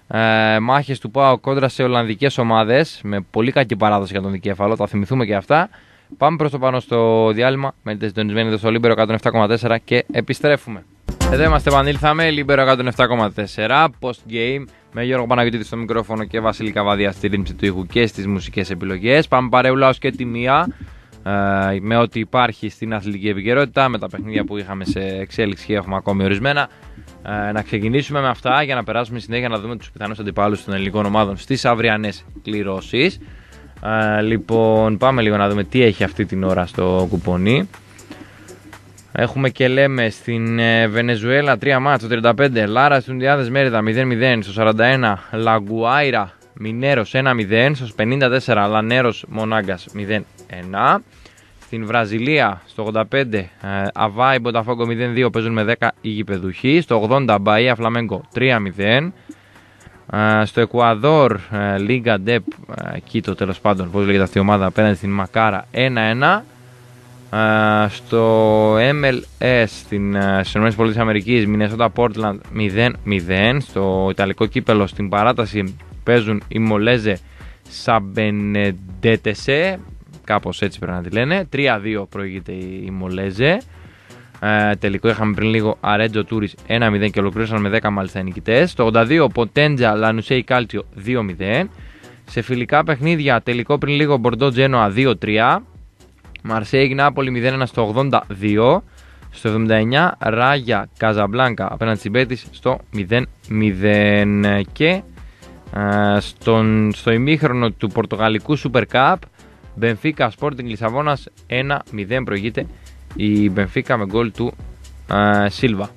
ε, μάχες του Πάοκ κόντρα σε Ολλανδικές ομάδες. Με πολύ κακή παράδοση για τον δικέφαλο. Θα θυμηθούμε και αυτά. Πάμε προς το πάνω στο διάλειμμα. Μένετε συντονισμένοι εδώ στο Λίμπερο 107,4 και επιστρέφουμε. Εδώ είμαστε, επανήλθαμε. Λίμπερο 107,4. Post game με Γιώργο Παναγιώτη στο μικρόφωνο και Βασίλη Καβαδία στη ρύμψη του ήχου και στις μουσικές επιλογές. Πάμε παρεούλα ω και τη μία. Ε, με ό,τι υπάρχει στην αθλητική επικαιρότητα, με τα παιχνίδια που είχαμε σε εξέλιξη και έχουμε ακόμη ορισμένα. Ε, να ξεκινήσουμε με αυτά για να περάσουμε συνέχεια να δούμε τους πιθανούς αντιπάλους των ελληνικών ομάδων στις αυριανές κληρώσεις. Ε, λοιπόν, πάμε λίγο να δούμε τι έχει αυτή την ώρα στο κουπονί. Έχουμε και λέμε στην Βενεζουέλα 3 μάτς 35, Λάρα Τουντιάδες Μέριδα 0-0 στο 41, Λαγκουάιρα Μινέρο 1-0 στου 54, Λανέρο Μονάγκα 0-1. Στην Βραζιλία στο 85, ε, Αβάη Μποταφόγκο 0-2 παίζουν με 10 η γηπεδουχή. Στο 80, Μπαία Φλαμέγκο 3-0. Ε, στο Εκουαδόρ, ε, Λίγκα Ντεπ, Κίτο τέλος πάντων, πώς λέγεται αυτή η ομάδα απέναντι στην Μακάρα 1-1. στο MLS στην, ΗΠΑ Μινεσότα Μινέσοτα 0-0 στο Ιταλικό κύπελο στην παράταση παίζουν η Μολέζε Σαμπενεντέτεσε. Κάπως έτσι πρέπει να τη λένε. 3-2 προηγείται η Μολέζε. Ε, τελικό είχαμε πριν λίγο Αρέτζο Τούρι 1-0 και ολοκλήρωσαν με 10 μάλιστα νικητέ. Το 82 Ποτέντζα Λανουσέι Κάλτσιο 2-0. Σε φιλικά παιχνίδια τελικό πριν λίγο Μπορντό Τζένοα 2-3. Μαρσέη Γνάπολη 0-1 στο 82. Στο 79 Ράγια Καζαμπλάνκα απέναντι στην Πέτης στο 0-0. Και ε, στον, στο ημίχρονο του Πορτογαλικού Super Cup Μπενφίκα Sporting λισαβονα 1 1-0 προηγείται η Μπενφίκα με γκολ του Σίλβα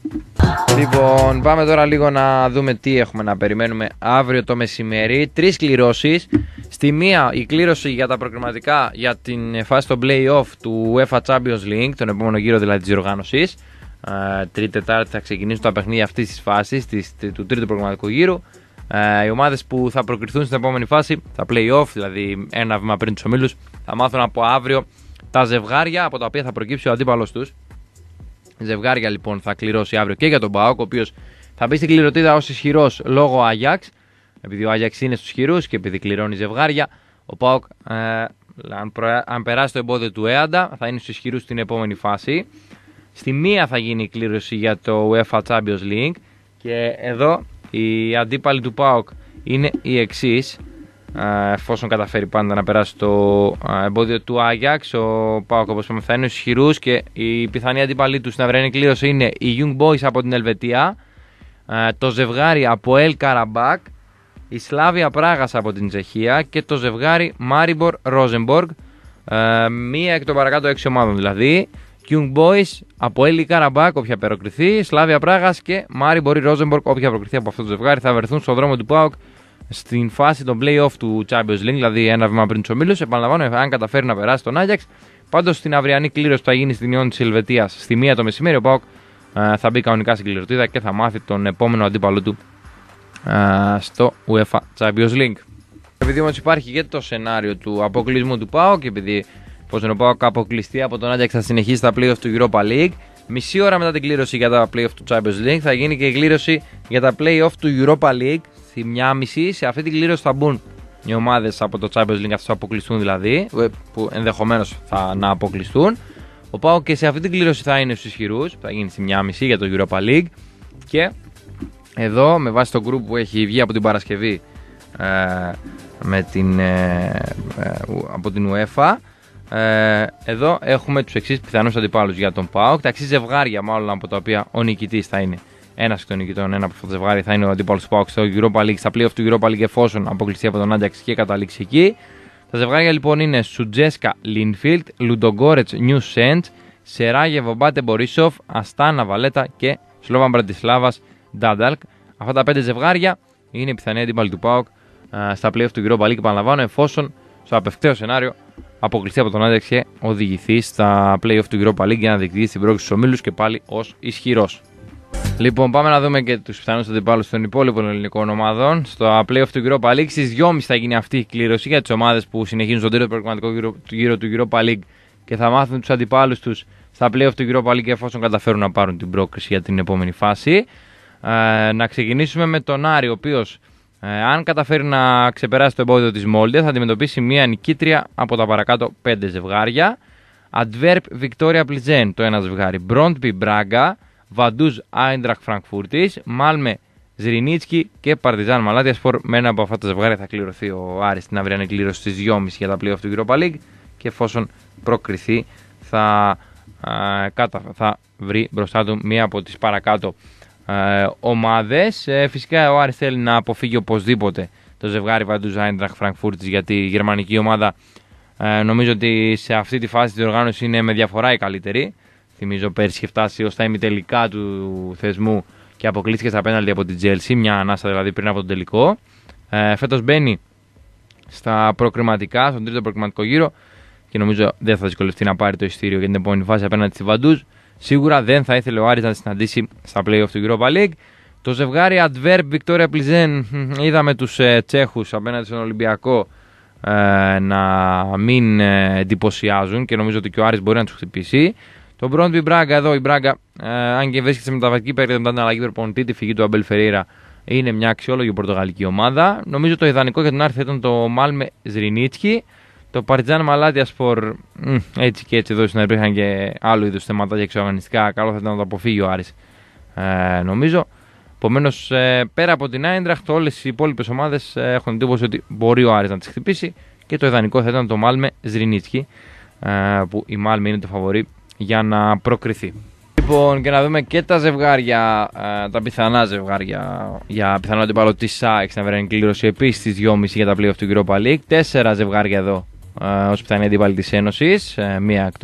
ε, Λοιπόν πάμε τώρα λίγο να δούμε τι έχουμε να περιμένουμε αύριο το μεσημέρι Τρεις κληρώσεις. Στη μία η κλήρωση για τα προκριματικά για την φάση των playoff του UEFA Champions League τον επόμενο γύρο δηλαδή της διοργανωση ε, Τρίτη Τετάρτη θα ξεκινήσουν τα παιχνίδια αυτής της φάσης του τρίτου προγραμματικού γύρου ε, οι ομάδες που θα προκριθούν στην επόμενη φάση, τα play-off, δηλαδή ένα βήμα πριν τους ομίλους, θα μάθουν από αύριο τα ζευγάρια από τα οποία θα προκύψει ο αντίπαλος τους. Ζευγάρια λοιπόν θα κληρώσει αύριο και για τον Μπάοκ, ο οποίος θα μπει στην κληρωτήδα ως ισχυρός λόγω Άγιαξ. Επειδή ο Άγιαξ είναι στους χειρούς και επειδή κληρώνει ζευγάρια, ο Πάοκ, ε, αν, προ, περάσει το εμπόδιο του ΕΑΝΤΑ, θα είναι στους ισχυρούς στην επόμενη φάση. Στη μία θα γίνει η κλήρωση για το UEFA Champions League. Και εδώ η αντίπαλη του ΠΑΟΚ είναι οι εξής. Ε, εφόσον καταφέρει πάντα να περάσει το ε, εμπόδιο του Άγιαξ, ο Πάοκ όπως είπαμε θα είναι ισχυρούς και η πιθανή αντίπαλή του στην αυριανή κλήρωση είναι οι Young Boys από την Ελβετία, ε, το ζευγάρι από Ελ Καραμπάκ, η Σλάβια Πράγας από την Τσεχία και το ζευγάρι Μάριμπορ Ρόζεμποργκ. Μία εκ των παρακάτω έξι ομάδων δηλαδή. Young Boys, από Έλλη Καραμπάκ, όποια περοκριθεί, Σλάβια Πράγας και Μάρι μπορεί Ρόζεμπορκ, όποια προκριθεί από αυτό το ζευγάρι, θα βρεθούν στον δρόμο του Πάουκ στην φάση των playoff του Champions League, δηλαδή ένα βήμα πριν τους ομίλους. Επαναλαμβάνω, αν καταφέρει να περάσει τον Άγιαξ. Πάντως στην αυριανή κλήρωση που θα γίνει στην Ιόνι τη Ελβετία στη μία το μεσημέρι, ο Πάουκ ε, θα μπει κανονικά στην κληροτήδα και θα μάθει τον επόμενο αντίπαλο του ε, στο UEFA Champions League. Επειδή όμως υπάρχει και το σενάριο του αποκλεισμού του Πάουκ, επειδή πως τον αποκλειστεί από τον Άντιαξ θα συνεχίσει τα playoff του Europa League. Μισή ώρα μετά την κλήρωση για τα playoff του Champions League θα γίνει και η κλήρωση για τα playoff του Europa League στη μια μισή. Σε αυτή την κλήρωση θα μπουν οι ομάδες από το Champions League, αυτέ που αποκλειστούν δηλαδή, ε, που ενδεχομένως θα να αποκλειστούν. Ο Πάο και σε αυτή την κλήρωση θα είναι στους ισχυρούς, θα γίνει στη μια μισή για το Europa League. Και εδώ με βάση το group που έχει βγει από την Παρασκευή ε, με την, ε, ε, από την UEFA ε, εδώ έχουμε τους εξής πιθανούς αντιπάλους για τον Πάοκ. Τα εξής ζευγάρια, μάλλον από τα οποία ο νικητής θα είναι ένας εκ των νικητών, ένα από αυτά τα ζευγάρια θα είναι ο αντίπαλος του Πάοκ στο Europa League, στα playoff του Europa League εφόσον αποκλειστεί από τον Άντιαξ και καταλήξει εκεί. Τα ζευγάρια λοιπόν είναι Σουτζέσκα Λίνφιλτ, Λουντογκόρετ Νιου Σέντ, Σεράγεβο Μπάτε Μπορίσοφ, Αστάνα Βαλέτα και Σλόβα Μπραντισλάβα Ντάνταλκ. Αυτά τα πέντε ζευγάρια είναι πιθανή αντίπαλοι του Πάοκ ε, στα playoff του Europa League, επαναλαμβάνω, εφόσον στο απευκταίο σενάριο αποκλειστεί από τον Άντεξ και οδηγηθεί στα playoff του Europa League για να διεκδικήσει την πρόκληση στους ομίλους και πάλι ως ισχυρός. Λοιπόν, πάμε να δούμε και τους πιθανούς αντιπάλους των υπόλοιπων ελληνικών ομάδων. Στο playoff του Europa League στις 2.30 θα γίνει αυτή η κλήρωση για τις ομάδες που συνεχίζουν στον τρίτο προγραμματικό γύρο, του Europa League και θα μάθουν τους αντιπάλους τους στα playoff του Europa League εφόσον καταφέρουν να πάρουν την πρόκληση για την επόμενη φάση. Ε, να ξεκινήσουμε με τον Άρη, ο οποίος ε, αν καταφέρει να ξεπεράσει το εμπόδιο της Μόλτε θα αντιμετωπίσει μία νικήτρια από τα παρακάτω πέντε ζευγάρια. Αντβέρπ Βικτόρια Πλιτζέν, το ένα ζευγάρι. Μπρόντμπι Μπράγκα, Βαντούζ Άιντραχ Φραγκφούρτης, Μάλμε Ζρινίτσκι και Παρτιζάν Μαλάτιας Σπορ. Με ένα από αυτά τα ζευγάρια θα κληρωθεί ο Άρης στην αυριανή κλήρωση στις 2.30 για τα πλοία του Europa League και εφόσον προκριθεί θα, ε, κατα, θα βρει μπροστά του μία από τις παρακάτω ε, ομάδες. Ε, φυσικά ο Άρης θέλει να αποφύγει οπωσδήποτε το ζευγάρι Βαντούζα Άιντραχ Φραγκφούρτης γιατί η γερμανική ομάδα ε, νομίζω ότι σε αυτή τη φάση της οργάνωσης είναι με διαφορά η καλύτερη. Θυμίζω πέρσι είχε φτάσει ως τα ημιτελικά του θεσμού και αποκλείστηκε στα πέναλτι από την Τζέλση, μια ανάσα δηλαδή πριν από τον τελικό. Ε, φέτος μπαίνει στα προκριματικά, στον τρίτο προκριματικό γύρο και νομίζω δεν θα δυσκολευτεί να πάρει το ειστήριο για την επόμενη φάση απέναντι στη Βαντούζ. Σίγουρα δεν θα ήθελε ο Άρης να τη συναντήσει στα playoff του Europa League. Το ζευγάρι Adverb Victoria Plizen είδαμε τους τσέχου ε, Τσέχους απέναντι στον Ολυμπιακό ε, να μην ε, εντυπωσιάζουν και νομίζω ότι και ο Άρης μπορεί να τους χτυπήσει. Το Brondby Braga εδώ, η Braga, αν και βρίσκεται σε μεταβατική περίοδο μετά την αλλαγή προπονητή, τη φυγή του Αμπελ Φερήρα, είναι μια αξιόλογη πορτογαλική ομάδα. Νομίζω το ιδανικό για τον Άρη ήταν το Μάλμε Ζρινίτσκι. Το Παρτιζάν Μαλάτια Σπορ έτσι και έτσι εδώ να υπήρχαν και άλλου είδους θέματα για εξοργανιστικά. Καλό θα ήταν να το αποφύγει ο Άρης ε, νομίζω. Επομένως, ε, πέρα από την Άιντραχτ, όλες οι υπόλοιπες ομάδες ε, έχουν εντύπωση ότι μπορεί ο Άρης να τις χτυπήσει και το ιδανικό θα ήταν το Μάλμε Ζρινίτσκι, ε, που η Μάλμε είναι το φαβορή για να προκριθεί. Λοιπόν, και να δούμε και τα ζευγάρια, ε, τα πιθανά ζευγάρια για πιθανότητα παρότι τη ΣΑΕΚ να βρει Κλήρωση. Επίση, στι 2,5 για τα πλοία του Europa League. Τέσσερα ζευγάρια εδώ ε, Ως πιθανή αντίπαλη της Ένωσης, ε, μία εκ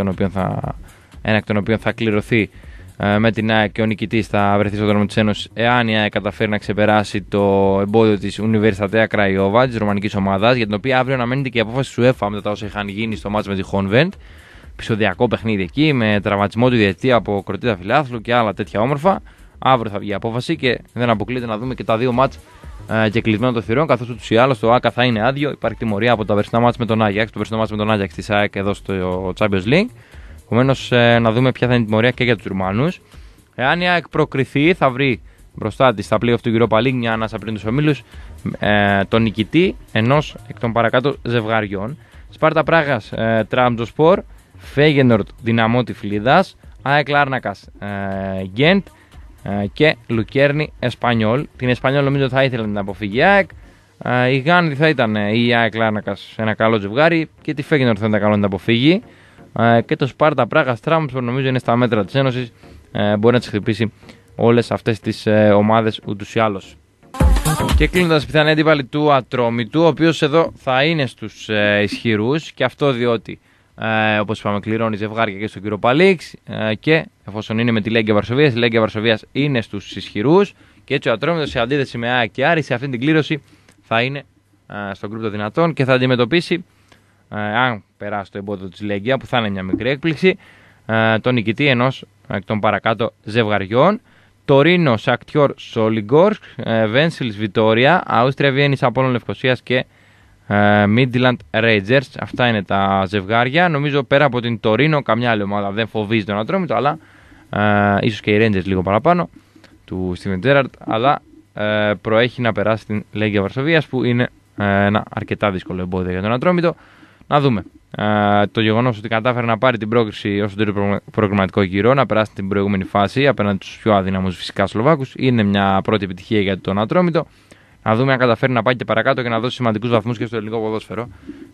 ένα εκ των οποίων θα κληρωθεί ε, με την ΑΕΚ και ο νικητής θα βρεθεί στον δρόμο της Ένωσης εάν η ΑΕΚ καταφέρει να ξεπεράσει το εμπόδιο της Universitatea Craiova, της ρωμανική ομάδας, για την οποία αύριο αναμένεται και η απόφαση του ΕΦΑ μετά τα όσα είχαν γίνει στο μάτς με τη Χόνβεντ. Πισωδιακό παιχνίδι εκεί, με τραυματισμό του διαιτητή από κροτήτα φιλάθλου και άλλα τέτοια όμορφα. Αύριο θα βγει η απόφαση και δεν αποκλείεται να δούμε και τα δύο μάτσα ε, και κλεισμένο το θυρών, καθώς ούτως ή άλλως το ΑΚΑ θα είναι άδειο. Υπάρχει τιμωρία από τα περσινά μάτια με τον Άγιαξ, το περσινό με τον Άγιαξ της ΑΕΚ εδώ στο Champions League. Επομένως, ε, να δούμε ποια θα είναι η τιμωρία και για τους Ρουμάνους. Εάν η ΑΕΚ προκριθεί, θα βρει μπροστά της στα πλοία του Europa League, μια ανάσα πριν τους ομίλους, ε, τον νικητή ενός εκ των παρακάτω ζευγαριών. Σπάρτα Πράγας, ε, Σπορ, Φέγενορτ Δυναμό Τυφλίδας, ΑΕΚ Λάρνακας, Γκέντ, ε, και Λουκέρνη Εσπανιόλ. Την Εσπανιόλ νομίζω θα ήθελε να την αποφύγει η ΑΕΚ. Ε, η Γάνδη θα ήταν ε, η ΑΕΚ Λάρνακας ένα καλό ζευγάρι και τη Φέγγινορ θα ήταν καλό να την αποφύγει. Και το Σπάρτα Πράγας που νομίζω είναι στα μέτρα της Ένωσης. Μπορεί να τις χτυπήσει όλες αυτές τις ομάδες ούτως ή άλλως. Και κλείνοντας, πιθανή αντίπαλη του Ατρόμητου, ο οποίος εδώ θα είναι στους ισχυρούς και αυτό διότι ε, Όπως είπαμε, κληρώνει ζευγάρια και στον κύριο Παλίξ. Ε, και εφόσον είναι με τη Λέγκια Βαρσοβίας, η Λέγκια Βαρσοβίας είναι στους ισχυρούς. Και έτσι ο Ατρόμητος σε αντίθεση με ΑΕΚ και Άρη σε αυτή την κλήρωση θα είναι ε, στον κρουπ των δυνατών και θα αντιμετωπίσει, ε, αν περάσει το εμπόδιο της Λέγκια, που θα είναι μια μικρή έκπληξη, ε, τον νικητή ενός εκ των παρακάτω ζευγαριών. Τωρίνο, Σακτιόρ, Σόλιγκορσκ, Βένσιλ, Βιτόρια, Αούστρια Βιέννης, Απόλων Λευκοσίας και ε, Midland Rangers. Αυτά είναι τα ζευγάρια. Νομίζω πέρα από την Τωρίνο, καμιά άλλη ομάδα δεν φοβίζει τον Ατρόμητο, αλλά ε, ίσως και οι Rangers λίγο παραπάνω του Steven Gerrard. Αλλά ε, προέχει να περάσει την Λέγκια Βαρσοβία που είναι ε, ένα αρκετά δύσκολο εμπόδιο για τον Ατρόμητο. Να δούμε. Ε, το γεγονός ότι κατάφερε να πάρει την πρόκριση ως τον τρίτο προγραμματικό γύρο, να περάσει την προηγούμενη φάση απέναντι στους πιο αδύναμους φυσικά Σλοβάκους, είναι μια πρώτη επιτυχία για τον Ατρόμητο. Να δούμε αν καταφέρει να πάει και παρακάτω και να δώσει σημαντικούς βαθμούς και στο ελληνικό ποδόσφαιρο.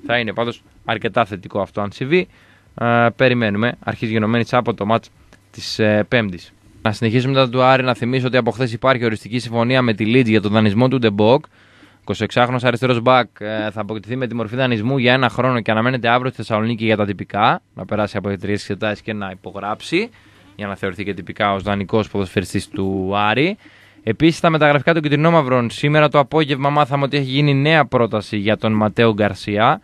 Θα είναι πάντως αρκετά θετικό αυτό αν συμβεί. Ε, περιμένουμε. Αρχίζει γενομένης από το μάτ της ε, Πέμπτης. Να συνεχίσουμε μετά του Άρη να θυμίσω ότι από χθες υπάρχει οριστική συμφωνία με τη Λίτζ για τον δανεισμό του Ντεμπόκ. 26χρονο αριστερός μπακ ε, θα αποκτηθεί με τη μορφή δανεισμού για ένα χρόνο και αναμένεται αύριο στη Θεσσαλονίκη για τα τυπικά. Να περάσει από τρει εξετάσεις και να υπογράψει για να θεωρηθεί και τυπικά ως δανεικός ποδοσφαιριστής του Άρη. Επίση, τα μεταγραφικά των Κιτρινόμαυρων. σήμερα το απόγευμα μάθαμε ότι έχει γίνει νέα πρόταση για τον Ματέο Γκαρσιά.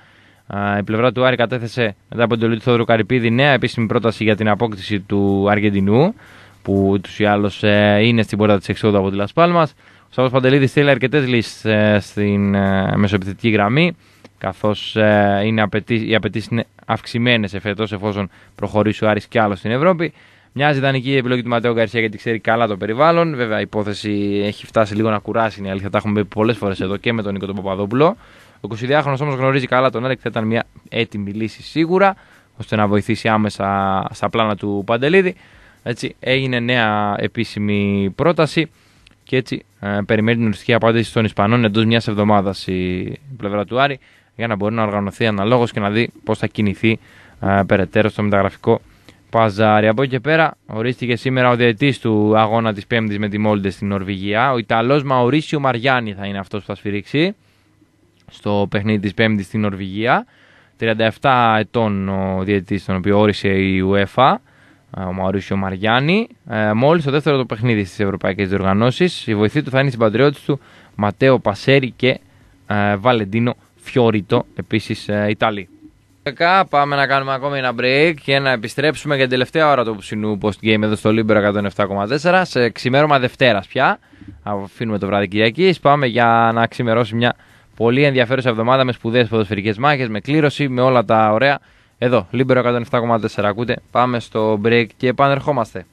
Η πλευρά του Άρη κατέθεσε μετά από τολή του Θόδρου Καρυπίδη νέα επίσημη πρόταση για την απόκτηση του Αργεντινού, που ούτως ή άλλως ε, είναι στην πόρτα της εξόδου από τη Λασπάλμα. Ο Σάββα Παντελήδη στείλει αρκετές λύσει ε, στην ε, μεσοεπιθετική γραμμή, καθώς οι απαιτήσεις είναι αυξημένες εφέτος εφόσον προχωρήσει ο Άρης κι άλλος στην Ευρώπη. Μοιάζει ιδανική η επιλογή του Ματέο Γκαρσία γιατί ξέρει καλά το περιβάλλον. Βέβαια, η υπόθεση έχει φτάσει λίγο να κουράσει. Είναι αλήθεια, τα έχουμε πει πολλές φορές εδώ και με τον Νίκο τον Παπαδόπουλο. Ο 22χρονο όμως γνωρίζει καλά τον Έλεξ, θα ήταν μια έτοιμη λύση σίγουρα, ώστε να βοηθήσει άμεσα στα πλάνα του Παντελίδη. Έτσι, έγινε νέα επίσημη πρόταση και έτσι ε, περιμένει την οριστική απάντηση των Ισπανών εντός μιας εβδομάδας η πλευρά του Άρη για να μπορεί να οργανωθεί αναλόγως και να δει πώς θα κινηθεί ε, περαιτέρω στο μεταγραφικό Παζάρι. Από εκεί και πέρα ορίστηκε σήμερα ο διαιτή του αγώνα της Πέμπτης με τη Μόλντε στην Νορβηγία. Ο Ιταλός Μαουρίσιο Μαριάννη θα είναι αυτός που θα σφυρίξει στο παιχνίδι της Πέμπτης στην Νορβηγία. 37 ετών ο διαιτή, τον οποίο όρισε η UEFA, ο Μαουρίσιο Μαριάννη. Ε, Μόλις το δεύτερο το παιχνίδι στις ευρωπαϊκές διοργανώσεις. Η βοηθή του θα είναι οι συμπατριώτε του Ματέο Πασέρι και ε, Βαλεντίνο Φιόριτο, επίσης ε, Ιταλοί. Πάμε να κάνουμε ακόμη ένα break και να επιστρέψουμε για την τελευταία ώρα του ψινού post game εδώ στο Λίμπερο 107,4 σε ξημέρωμα Δευτέρας πια. Αφήνουμε το βράδυ Κυριακής. Πάμε για να ξημερώσει μια πολύ ενδιαφέρουσα εβδομάδα με σπουδαίες ποδοσφαιρικές μάχες, με κλήρωση, με όλα τα ωραία. Εδώ, Λίμπερο 107,4 ακούτε. Πάμε στο break και επανερχόμαστε.